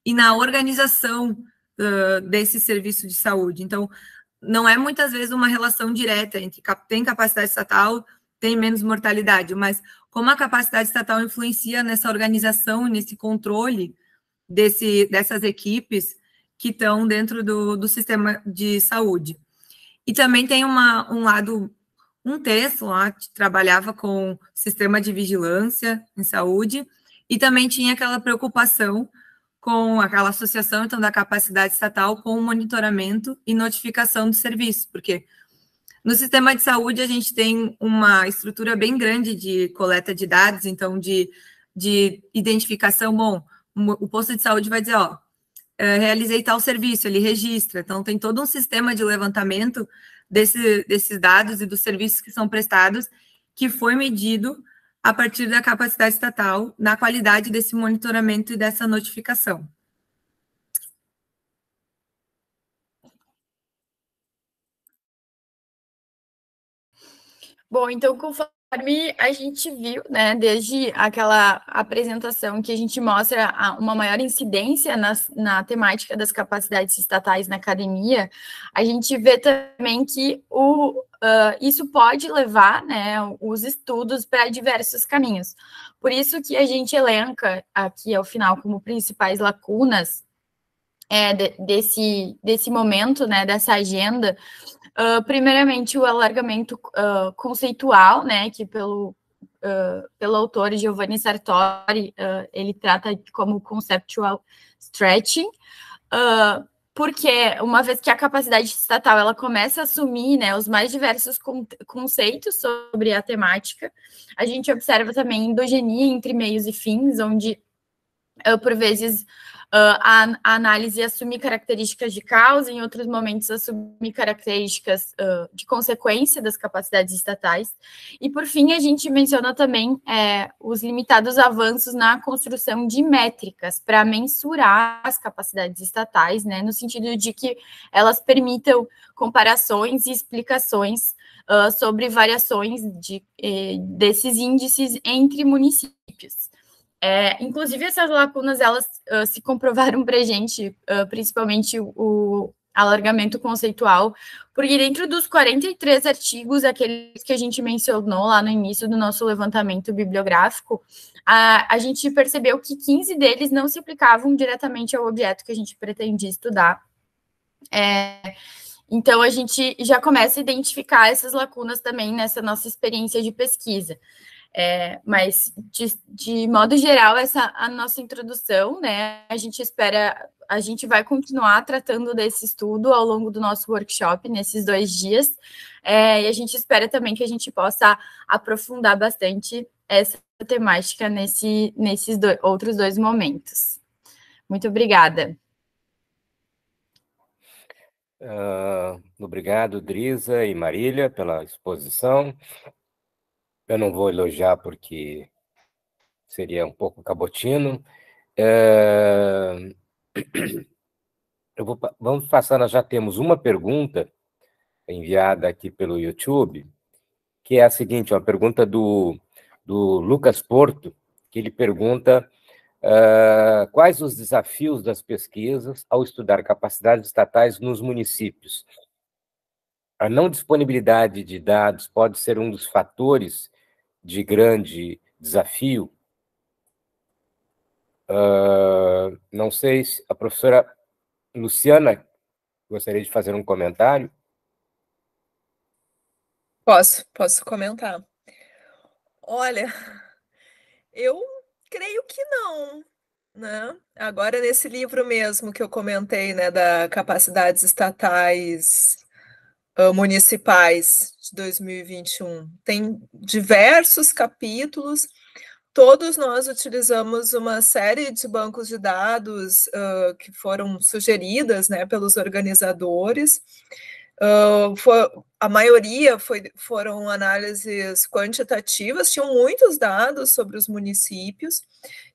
e na organização uh, desse serviço de saúde. Então, não é muitas vezes uma relação direta entre tem capacidade estatal, tem menos mortalidade, mas como a capacidade estatal influencia nessa organização, nesse controle desse, dessas equipes que estão dentro do, do sistema de saúde. E também tem uma, um lado, um texto lá que trabalhava com sistema de vigilância em saúde, e também tinha aquela preocupação com aquela associação então da capacidade estatal com o monitoramento e notificação do serviço, porque no sistema de saúde a gente tem uma estrutura bem grande de coleta de dados, então de, de identificação, bom, o posto de saúde vai dizer, ó, é, realizei tal serviço, ele registra, então tem todo um sistema de levantamento desse, desses dados e dos serviços que são prestados que foi medido a partir da capacidade estatal na qualidade desse monitoramento e dessa notificação. Bom, então, conforme Conforme a gente viu, né, desde aquela apresentação que a gente mostra uma maior incidência na, na temática das capacidades estatais na academia, a gente vê também que o, Uh, isso pode levar né, os estudos para diversos caminhos. Por isso que a gente elenca aqui ao final como principais lacunas é, de, desse, desse momento, né, dessa agenda, uh, primeiramente o alargamento uh, conceitual, né, que pelo, uh, pelo autor Giovanni Sartori, ele trata como conceptual stretching, porque uma vez que a capacidade estatal ela começa a assumir né, os mais diversos conceitos sobre a temática, a gente observa também endogenia entre meios e fins, onde por vezes a, a, análise assumir características de causa, em outros momentos assumir características uh, de consequência das capacidades estatais. E, por fim, a gente menciona também é, os limitados avanços na construção de métricas para mensurar as capacidades estatais, né, no sentido de que elas permitam comparações e explicações uh, sobre variações de, eh, desses índices entre municípios. É, inclusive, essas lacunas, elas uh, se comprovaram para a gente, uh, principalmente o alargamento conceitual, porque dentro dos 43 artigos, aqueles que a gente mencionou lá no início do nosso levantamento bibliográfico, a, a gente percebeu que 15 deles não se aplicavam diretamente ao objeto que a gente pretendia estudar. É, então, a gente já começa a identificar essas lacunas também nessa nossa experiência de pesquisa. É, mas, de, de, modo geral, essa a nossa introdução, né? A gente espera, a gente vai continuar tratando desse estudo ao longo do nosso workshop, nesses dois dias, é, e a gente espera também que a gente possa aprofundar bastante essa temática nesse, nesses dois, outros dois momentos. Muito obrigada. Uh, obrigado, Drisa e Marília, pela exposição. Eu não vou elogiar porque seria um pouco cabotino. É... *clears throat* Eu vou, vamos passar, nós já temos uma pergunta enviada aqui pelo YouTube, que é a seguinte, uma pergunta do, do Lucas Porto, que ele pergunta uh, quais os desafios das pesquisas ao estudar capacidades estatais nos municípios. A não disponibilidade de dados pode ser um dos fatores de grande desafio. Uh, não sei se a professora Luciana gostaria de fazer um comentário. Posso, posso comentar. Olha, eu creio que não, né? Agora nesse livro mesmo que eu comentei, né, da capacidades estatais uh, municipais de 2021. Tem diversos capítulos. Todos nós utilizamos uma série de bancos de dados uh, que foram sugeridas né, pelos organizadores. Uh, foi, a maioria foi, foram análises quantitativas, tinham muitos dados sobre os municípios,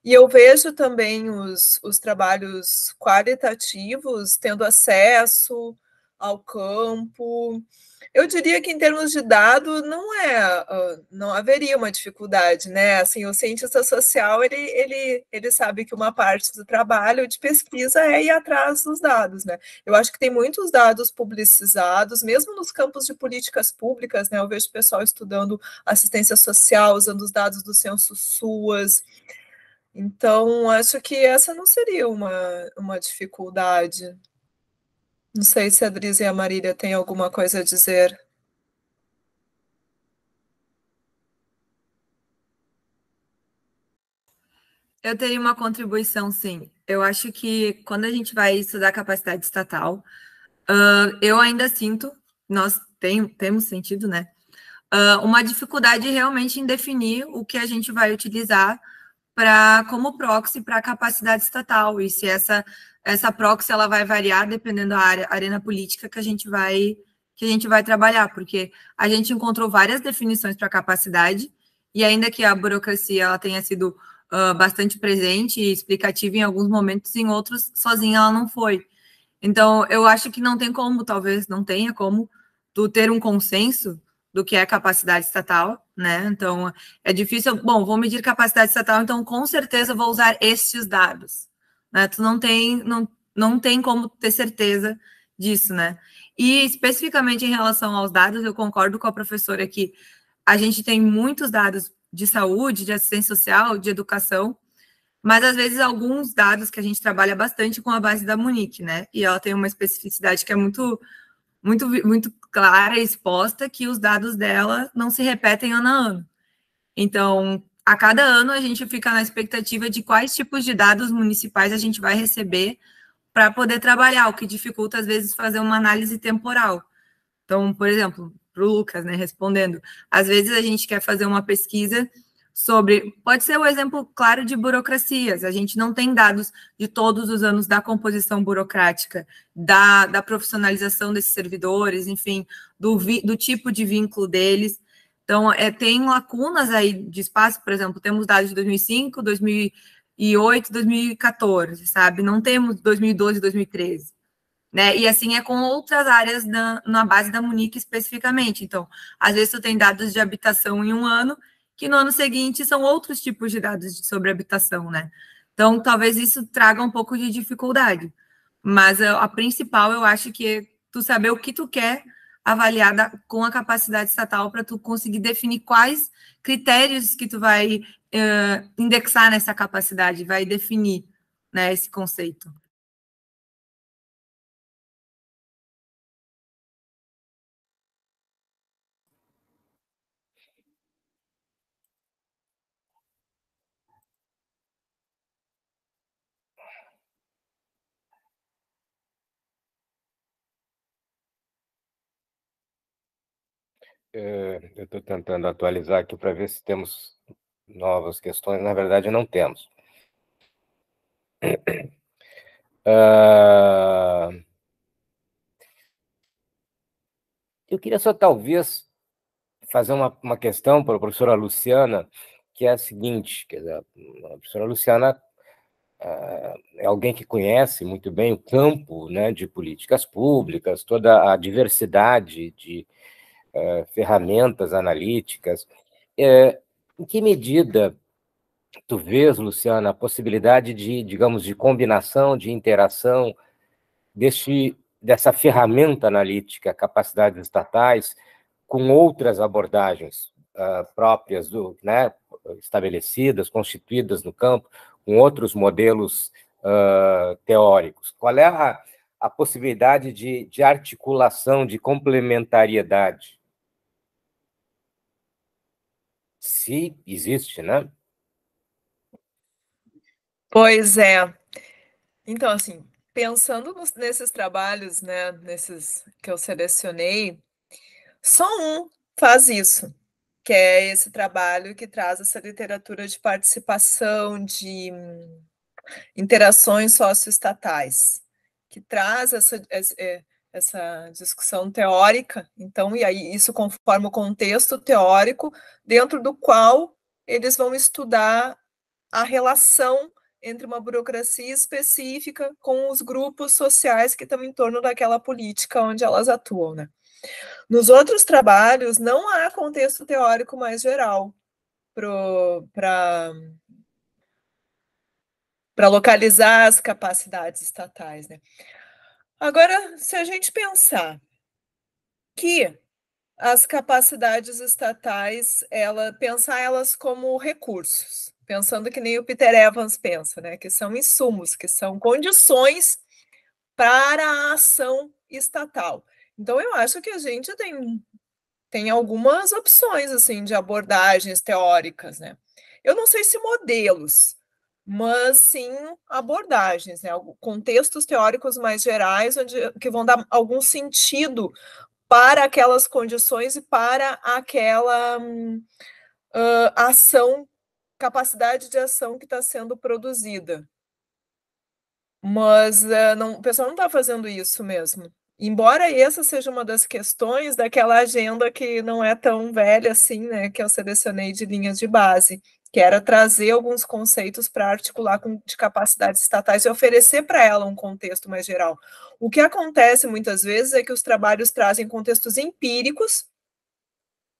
e eu vejo também os, os trabalhos qualitativos tendo acesso ao campo. Eu diria que em termos de dado não é, não haveria uma dificuldade, né? Assim, o cientista social ele, ele, ele sabe que uma parte do trabalho de pesquisa é ir atrás dos dados, né? Eu acho que tem muitos dados publicizados, mesmo nos campos de políticas públicas, né? Eu vejo pessoal estudando assistência social usando os dados do censo SUAS. Então, acho que essa não seria uma, uma dificuldade. Não sei se a Dris e a Marília têm alguma coisa a dizer. Eu teria uma contribuição, sim. Eu acho que quando a gente vai estudar capacidade estatal, uh, eu ainda sinto, nós tem, temos sentido, né? Uh, uma dificuldade realmente em definir o que a gente vai utilizar para como proxy para a capacidade estatal e se essa essa proxy ela vai variar dependendo da área, arena política que a gente vai que a gente vai trabalhar, porque a gente encontrou várias definições para capacidade e ainda que a burocracia ela tenha sido uh, bastante presente e explicativa em alguns momentos, em outros sozinha ela não foi. Então eu acho que não tem como, talvez não tenha como tu ter um consenso do que é capacidade estatal, né? Então é difícil. Bom, vou medir capacidade estatal, então com certeza vou usar estes dados né? Tu não tem, não, não tem como ter certeza disso, né? E especificamente em relação aos dados, eu concordo com a professora que a gente tem muitos dados de saúde, de assistência social, de educação, mas às vezes alguns dados que a gente trabalha bastante com a base da Munique, né? E ela tem uma especificidade que é muito, muito, muito clara e exposta, que os dados dela não se repetem ano a ano. Então, a cada ano a gente fica na expectativa de quais tipos de dados municipais a gente vai receber para poder trabalhar, o que dificulta às vezes fazer uma análise temporal. Então, por exemplo, para o Lucas, né, respondendo, às vezes a gente quer fazer uma pesquisa sobre, pode ser o um exemplo claro de burocracias, a gente não tem dados de todos os anos da composição burocrática, da, da profissionalização desses servidores, enfim, do, vi, do tipo de vínculo deles, então, é, tem lacunas aí de espaço, por exemplo, temos dados de 2005, 2008, 2014, sabe? Não temos 2012, 2013. Né? E assim é com outras áreas na, na base da Munique especificamente. Então, às vezes tu tem dados de habitação em um ano, que no ano seguinte são outros tipos de dados sobre habitação, né? Então, talvez isso traga um pouco de dificuldade. Mas a, eh, a principal, eu acho que é tu saber o que tu quer avaliada com a capacidade estatal para tu conseguir definir quais critérios que tu vai uh, indexar nessa capacidade, vai definir né, esse conceito. Eh, eu estou tentando atualizar aqui para ver se temos novas questões. Na verdade, não temos. *clears throat* Ah, eu queria só, talvez, fazer uma, uma questão para a professora Luciana, que é a seguinte: quer dizer, a professora Luciana ah, é alguém que conhece muito bem o campo né, de políticas públicas, toda a diversidade de é, ferramentas analíticas. É, em que medida tu vês, Luciana, a possibilidade de, digamos, de combinação, de interação deste, dessa ferramenta analítica, capacidades estatais, com outras abordagens uh, próprias, do, né, estabelecidas, constituídas no campo, com outros modelos uh, teóricos? Qual é a, a possibilidade de, de articulação, de complementariedade? se existe, né? Pois é. Então, assim, pensando nos, nesses trabalhos, né, nesses que eu selecionei, só um faz isso, que é esse trabalho que traz essa literatura de participação, de hum, interações socioestatais, que traz essa, essa é, essa discussão teórica, então, e aí isso conforma o contexto teórico dentro do qual eles vão estudar a relação entre uma burocracia específica com os grupos sociais que estão em torno daquela política onde elas atuam, né? Nos outros trabalhos, não há contexto teórico mais geral para localizar as capacidades estatais. Né? Agora, se a gente pensar que as capacidades estatais, ela pensar elas como recursos, pensando que nem o Peter Evans pensa, né, que são insumos, que são condições para a ação estatal. Então eu acho que a gente tem tem algumas opções assim de abordagens teóricas, né? Eu não sei se modelos, mas sim abordagens, né? contextos teóricos mais gerais onde, que vão dar algum sentido para aquelas condições e para aquela uh, ação, capacidade de ação que está sendo produzida. Mas uh, não, o pessoal não está fazendo isso mesmo. Embora essa seja uma das questões daquela agenda que não é tão velha assim, né, que eu selecionei de linhas de base, que era trazer alguns conceitos para articular com de capacidades estatais e oferecer para ela um contexto mais geral. O que acontece muitas vezes é que os trabalhos trazem contextos empíricos,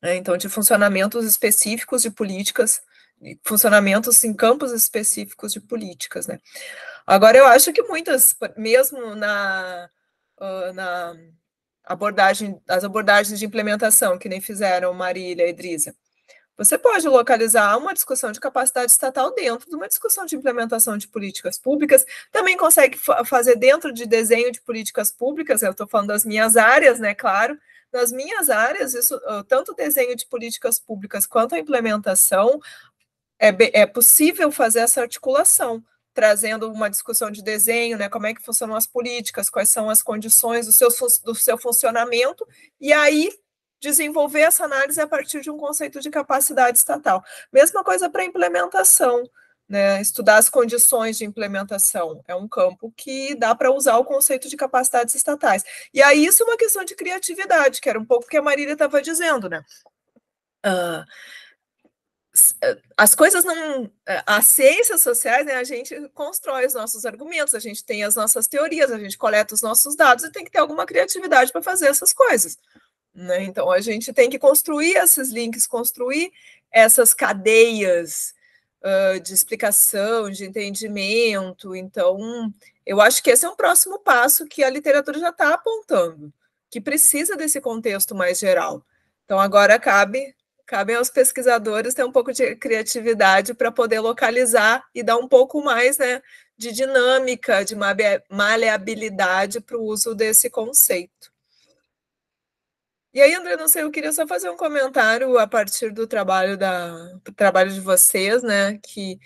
né, então de funcionamentos específicos de políticas, funcionamentos em campos específicos de políticas, né? Agora eu acho que muitas, mesmo na, na abordagem, as abordagens de implementação que nem fizeram Marília e Drisa, você pode localizar uma discussão de capacidade estatal dentro de uma discussão de implementação de políticas públicas, também consegue fazer dentro de desenho de políticas públicas, eu estou falando das minhas áreas, né, claro, nas minhas áreas, isso, ah, tanto desenho de políticas públicas quanto a implementação, é, é possível fazer essa articulação trazendo uma discussão de desenho, né? Como é que funcionam as políticas, quais são as condições do seu, do seu funcionamento, e aí desenvolver essa análise a partir de um conceito de capacidade estatal. Mesma coisa para implementação, né? Estudar as condições de implementação é um campo que dá para usar o conceito de capacidades estatais. E aí isso é uma questão de criatividade, que era um pouco o que a Marília estava dizendo, né? Uh, as coisas não. As ciências sociais, né, a gente constrói os nossos argumentos, a gente tem as nossas teorias, a gente coleta os nossos dados e tem que ter alguma criatividade para fazer essas coisas. Né? Então, a gente tem que construir esses links, construir essas cadeias uh, de explicação, de entendimento. Então, eu acho que esse é um próximo passo que a literatura já está apontando, que precisa desse contexto mais geral. Então, agora cabe cabem aos pesquisadores ter um pouco de criatividade para poder localizar e dar um pouco mais né, de dinâmica, de maleabilidade para o uso desse conceito. E aí, André, não sei, eu queria só fazer um comentário a partir do trabalho da do trabalho de vocês, né? Que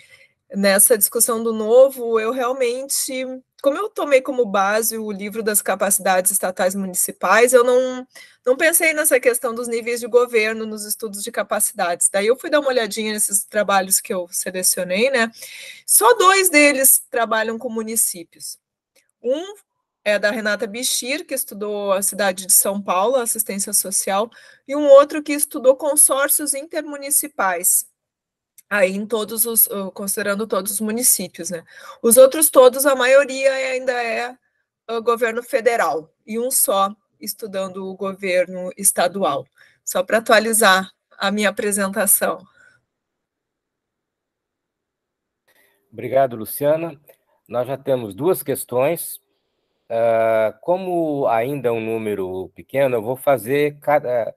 nessa discussão do novo, eu realmente, como eu tomei como base o livro das capacidades estatais municipais, eu não, não pensei nessa questão dos níveis de governo nos estudos de capacidades. Daí eu fui dar uma olhadinha nesses trabalhos que eu selecionei, né? Só dois deles trabalham com municípios. Um é da Renata Bichir, que estudou a cidade de São Paulo, assistência social, e um outro que estudou consórcios intermunicipais, aí em todos os, considerando todos os municípios, né? Os outros todos, a maioria ainda é governo federal, e um só estudando o governo estadual. Só para atualizar a minha apresentação. Obrigado, Luciana. Nós já temos duas questões Uh, como ainda é um número pequeno, eu vou fazer cada,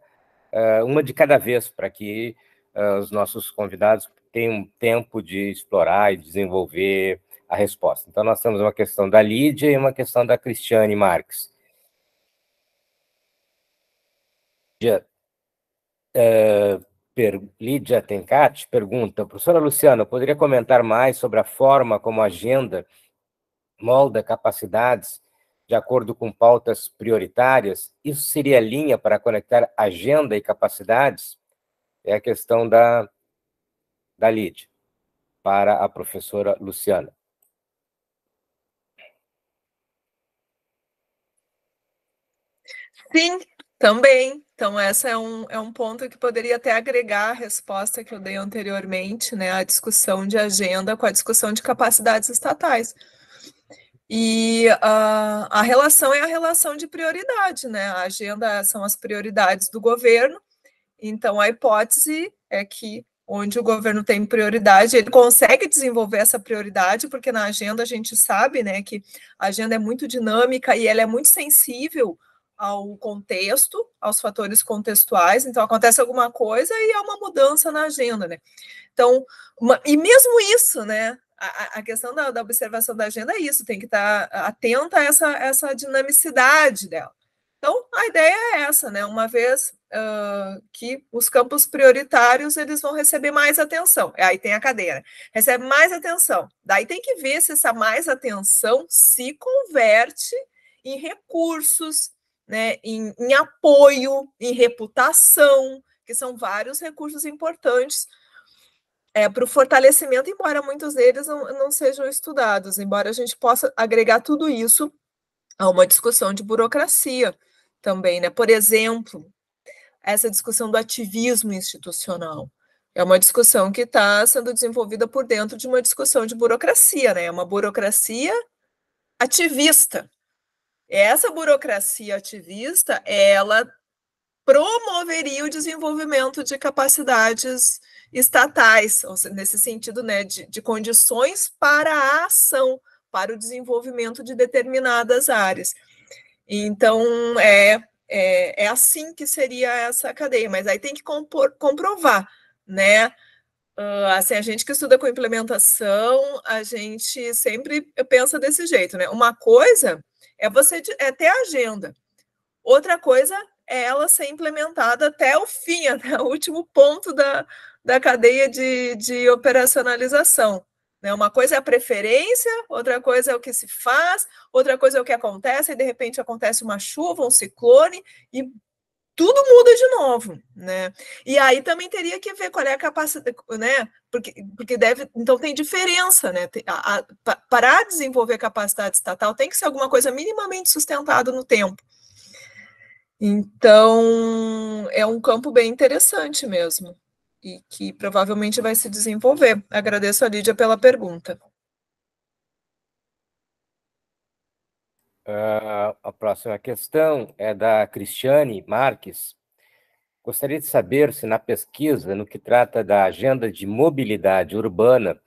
uh, uma de cada vez para que uh, os nossos convidados tenham tempo de explorar e desenvolver a resposta. Então, nós temos uma questão da Lídia e uma questão da Cristiane Marques. Lídia, uh, per, Lídia Tencati pergunta, professora Luciana, poderia comentar mais sobre a forma como a agenda molda capacidades de acordo com pautas prioritárias, isso seria linha para conectar agenda e capacidades? É a questão da, da LID, para a professora Luciana. Sim, também. Então, esse é um, é um ponto que poderia até agregar a resposta que eu dei anteriormente, né? A discussão de agenda com a discussão de capacidades estatais e a, ah, a relação é a relação de prioridade, né? A agenda são as prioridades do governo, então a hipótese é que onde o governo tem prioridade, ele consegue desenvolver essa prioridade, porque na agenda a gente sabe né, que a agenda é muito dinâmica e ela é muito sensível ao contexto, aos fatores contextuais, então acontece alguma coisa e há uma mudança na agenda, né? Então, uma, e mesmo isso, né? a, a questão da, da, observação da agenda é isso, tem que estar tá atenta a essa, essa dinamicidade dela. Então, a ideia é essa, né? Uma vez uh, que os campos prioritários eles vão receber mais atenção. É, aí tem a cadeira, né? recebe mais atenção. Daí tem que ver se essa mais atenção se converte em recursos, né? em, em apoio, em reputação, que são vários recursos importantes é, para o fortalecimento, embora muitos deles não, não sejam estudados, embora a gente possa agregar tudo isso a uma discussão de burocracia também, né? Por exemplo, essa discussão do ativismo institucional. É uma discussão que está sendo desenvolvida por dentro de uma discussão de burocracia, né? É uma burocracia ativista. Essa burocracia ativista, ela promoveria o desenvolvimento de capacidades estatais, nesse sentido, né, de, de condições para a ação, para o desenvolvimento de determinadas áreas. Então, é, é, é assim que seria essa cadeia, mas aí tem que compor, comprovar, né, Uh, assim, a gente que estuda com implementação, a gente sempre pensa desse jeito, né? Uma coisa é você é ter agenda, outra coisa ela ser implementada até o fim, *laughs* até o último ponto da, da cadeia de, de operacionalização. Né? Uma coisa é a preferência, outra coisa é o que se faz, outra coisa é o que acontece, e de repente acontece uma chuva, um ciclone, e tudo muda de novo, né? E aí também teria que ver qual é a capacidade, né? Porque, porque deve, então tem diferença, né? para desenvolver capacidade estatal tem que ser alguma coisa minimamente sustentada no tempo. Então, é um campo bem interessante mesmo e que provavelmente vai se desenvolver. Agradeço a Lídia pela pergunta. Uh, a próxima questão é da Cristiane Marques. Gostaria de saber se na pesquisa, no que trata da agenda de mobilidade urbana,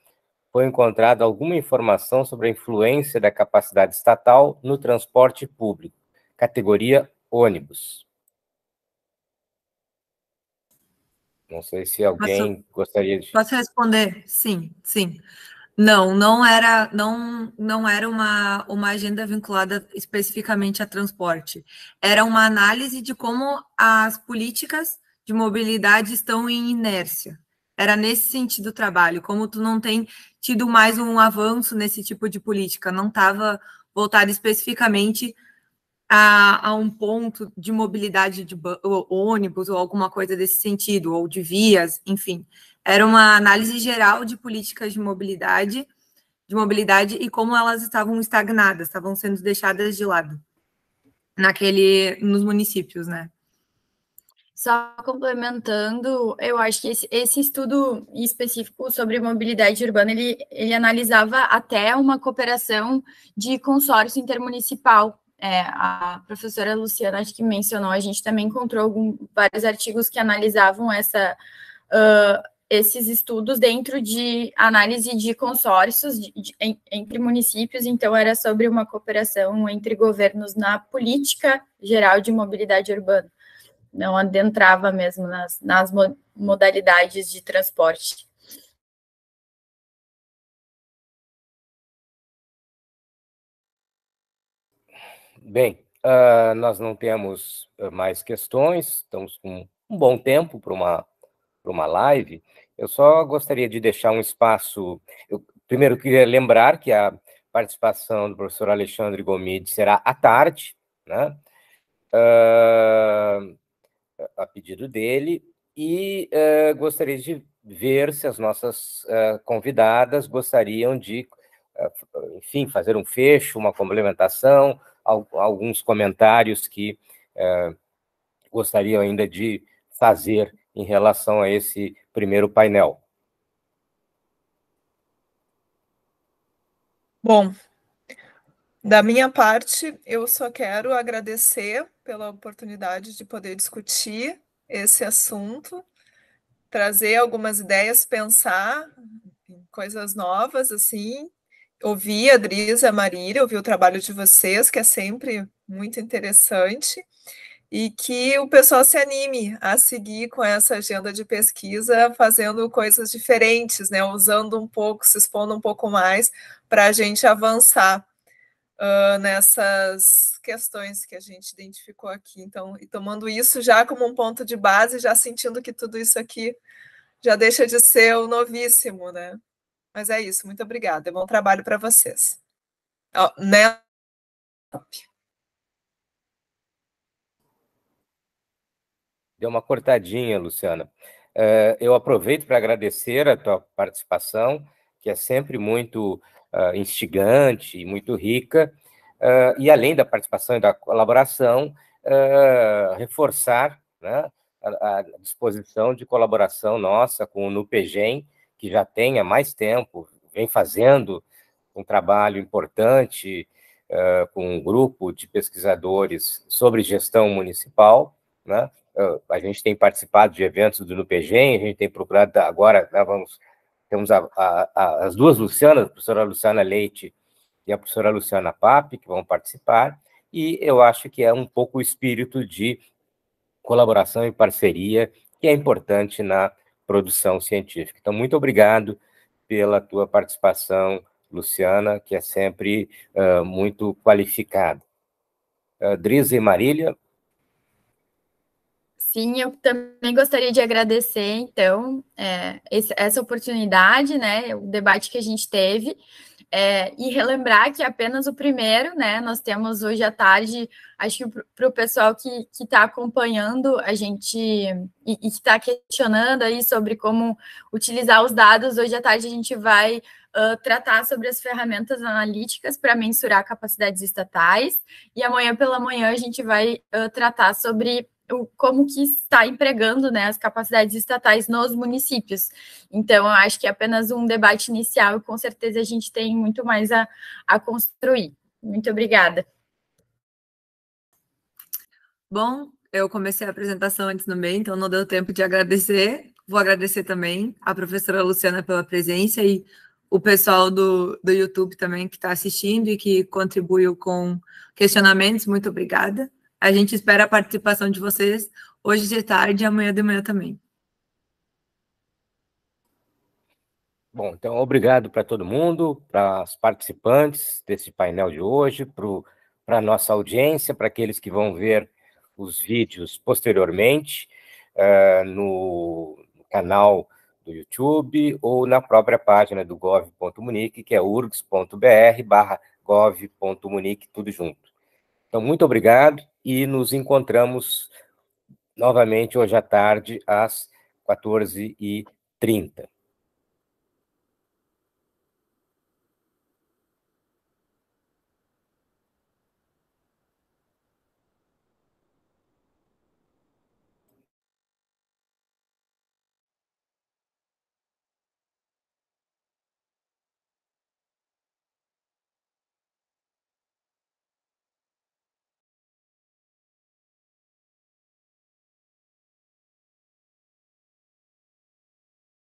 foi encontrada alguma informação sobre a influência da capacidade estatal no transporte público, categoria ônibus. Não sei se alguém posso, gostaria de. Posso responder? Sim, sim. Não, não era, não, não era uma, uma agenda vinculada especificamente a transporte. Era uma análise de como as políticas de mobilidade estão em inércia. Era nesse sentido o trabalho, como tu não tem tido mais um avanço nesse tipo de política, não estava voltado especificamente a, a um ponto de mobilidade de ônibus ou alguma coisa desse sentido, ou de vias, enfim. Era uma análise geral de políticas de mobilidade, de mobilidade e como elas estavam estagnadas, estavam sendo deixadas de lado naquele nos municípios, né? Só complementando, eu acho que esse, esse, estudo específico sobre mobilidade urbana, ele, ele analisava até uma cooperação de consórcio intermunicipal, é, a professora Luciana, acho que mencionou, a gente também encontrou algum, vários artigos que analisavam essa, uh, esses estudos dentro de análise de consórcios de, de, entre municípios, então era sobre uma cooperação entre governos na política geral de mobilidade urbana. Não adentrava mesmo nas, nas modalidades de transporte. Bem, uh, nós não temos ah, mais questões, estamos com um bom tempo para uma, uma live. Eu só gostaria de deixar um espaço. Eu, primeiro, queria lembrar que a participação do professor Alexandre Gomide será à tarde, né? Uh, a pedido dele, e uh, gostaria de ver se as nossas uh, convidadas gostariam de, enfim, fazer um fecho, uma complementação alguns comentários que é, eh, gostaria ainda de fazer em relação a esse primeiro painel. Bom, da minha parte, eu só quero agradecer pela oportunidade de poder discutir esse assunto, trazer algumas ideias, pensar em coisas novas, assim, ouvir a Drisa, a Marília, ouvir o trabalho de vocês, que é sempre muito interessante, e que o pessoal se anime a seguir com essa agenda de pesquisa, fazendo coisas diferentes, né? Usando um pouco, se expondo um pouco mais para a gente avançar uh, nessas questões que a gente identificou aqui. Então, e tomando isso já como um ponto de base, já sentindo que tudo isso aqui já deixa de ser o novíssimo, né? Mas é isso, muito obrigada. É bom trabalho para vocês. né? Deu uma cortadinha, Luciana. Uh, eu aproveito para agradecer a tua participação, que é sempre muito uh, instigante e muito rica, uh, e além da participação e da colaboração, reforçar né, a, a, disposição de colaboração nossa com o NUPEGEM, que já tem há mais tempo, vem fazendo um trabalho importante uh, com um grupo de pesquisadores sobre gestão municipal, né? Uh, a gente tem participado de eventos do NUPEGEM, a gente tem procurado agora, né, vamos, temos a, a, a, as duas Lucianas, a professora Luciana Leite e a professora Luciana Pape, que vão participar, e eu acho que é um pouco o espírito de colaboração e parceria que é importante na produção científica. Então, muito obrigado pela tua participação, Luciana, que é sempre uh, muito qualificada. Uh, Driza e Marília? Sim, eu também gostaria de agradecer, então, é, esse, essa oportunidade, né, o debate que a gente teve. É, e relembrar que apenas o primeiro, né? Nós temos hoje à tarde, acho que para o pessoal que está acompanhando a gente e, e que está questionando aí sobre como utilizar os dados, hoje à tarde a gente vai Uh, tratar sobre as ferramentas analíticas para mensurar capacidades estatais, e amanhã pela manhã a gente vai uh, tratar sobre o, como que está empregando né, as capacidades estatais nos municípios. Então, eu acho que é apenas um debate inicial e com certeza a gente tem muito mais a, a construir. Muito obrigada. Bom, eu comecei a apresentação antes no meio, então não deu tempo de agradecer. Vou agradecer também a professora Luciana pela presença e o pessoal do, do YouTube também que está assistindo e que contribuiu com questionamentos. Muito obrigada. A gente espera a participação de vocês hoje de tarde e amanhã de manhã também. Bom, então obrigado para todo mundo, para os participantes desse painel de hoje, para a nossa audiência, para aqueles que vão ver os vídeos posteriormente uh, no canal do YouTube ou na própria página do gov.munic, que é urgs.br barra tudo junto. Então, muito obrigado e nos encontramos novamente hoje à tarde às 14h30.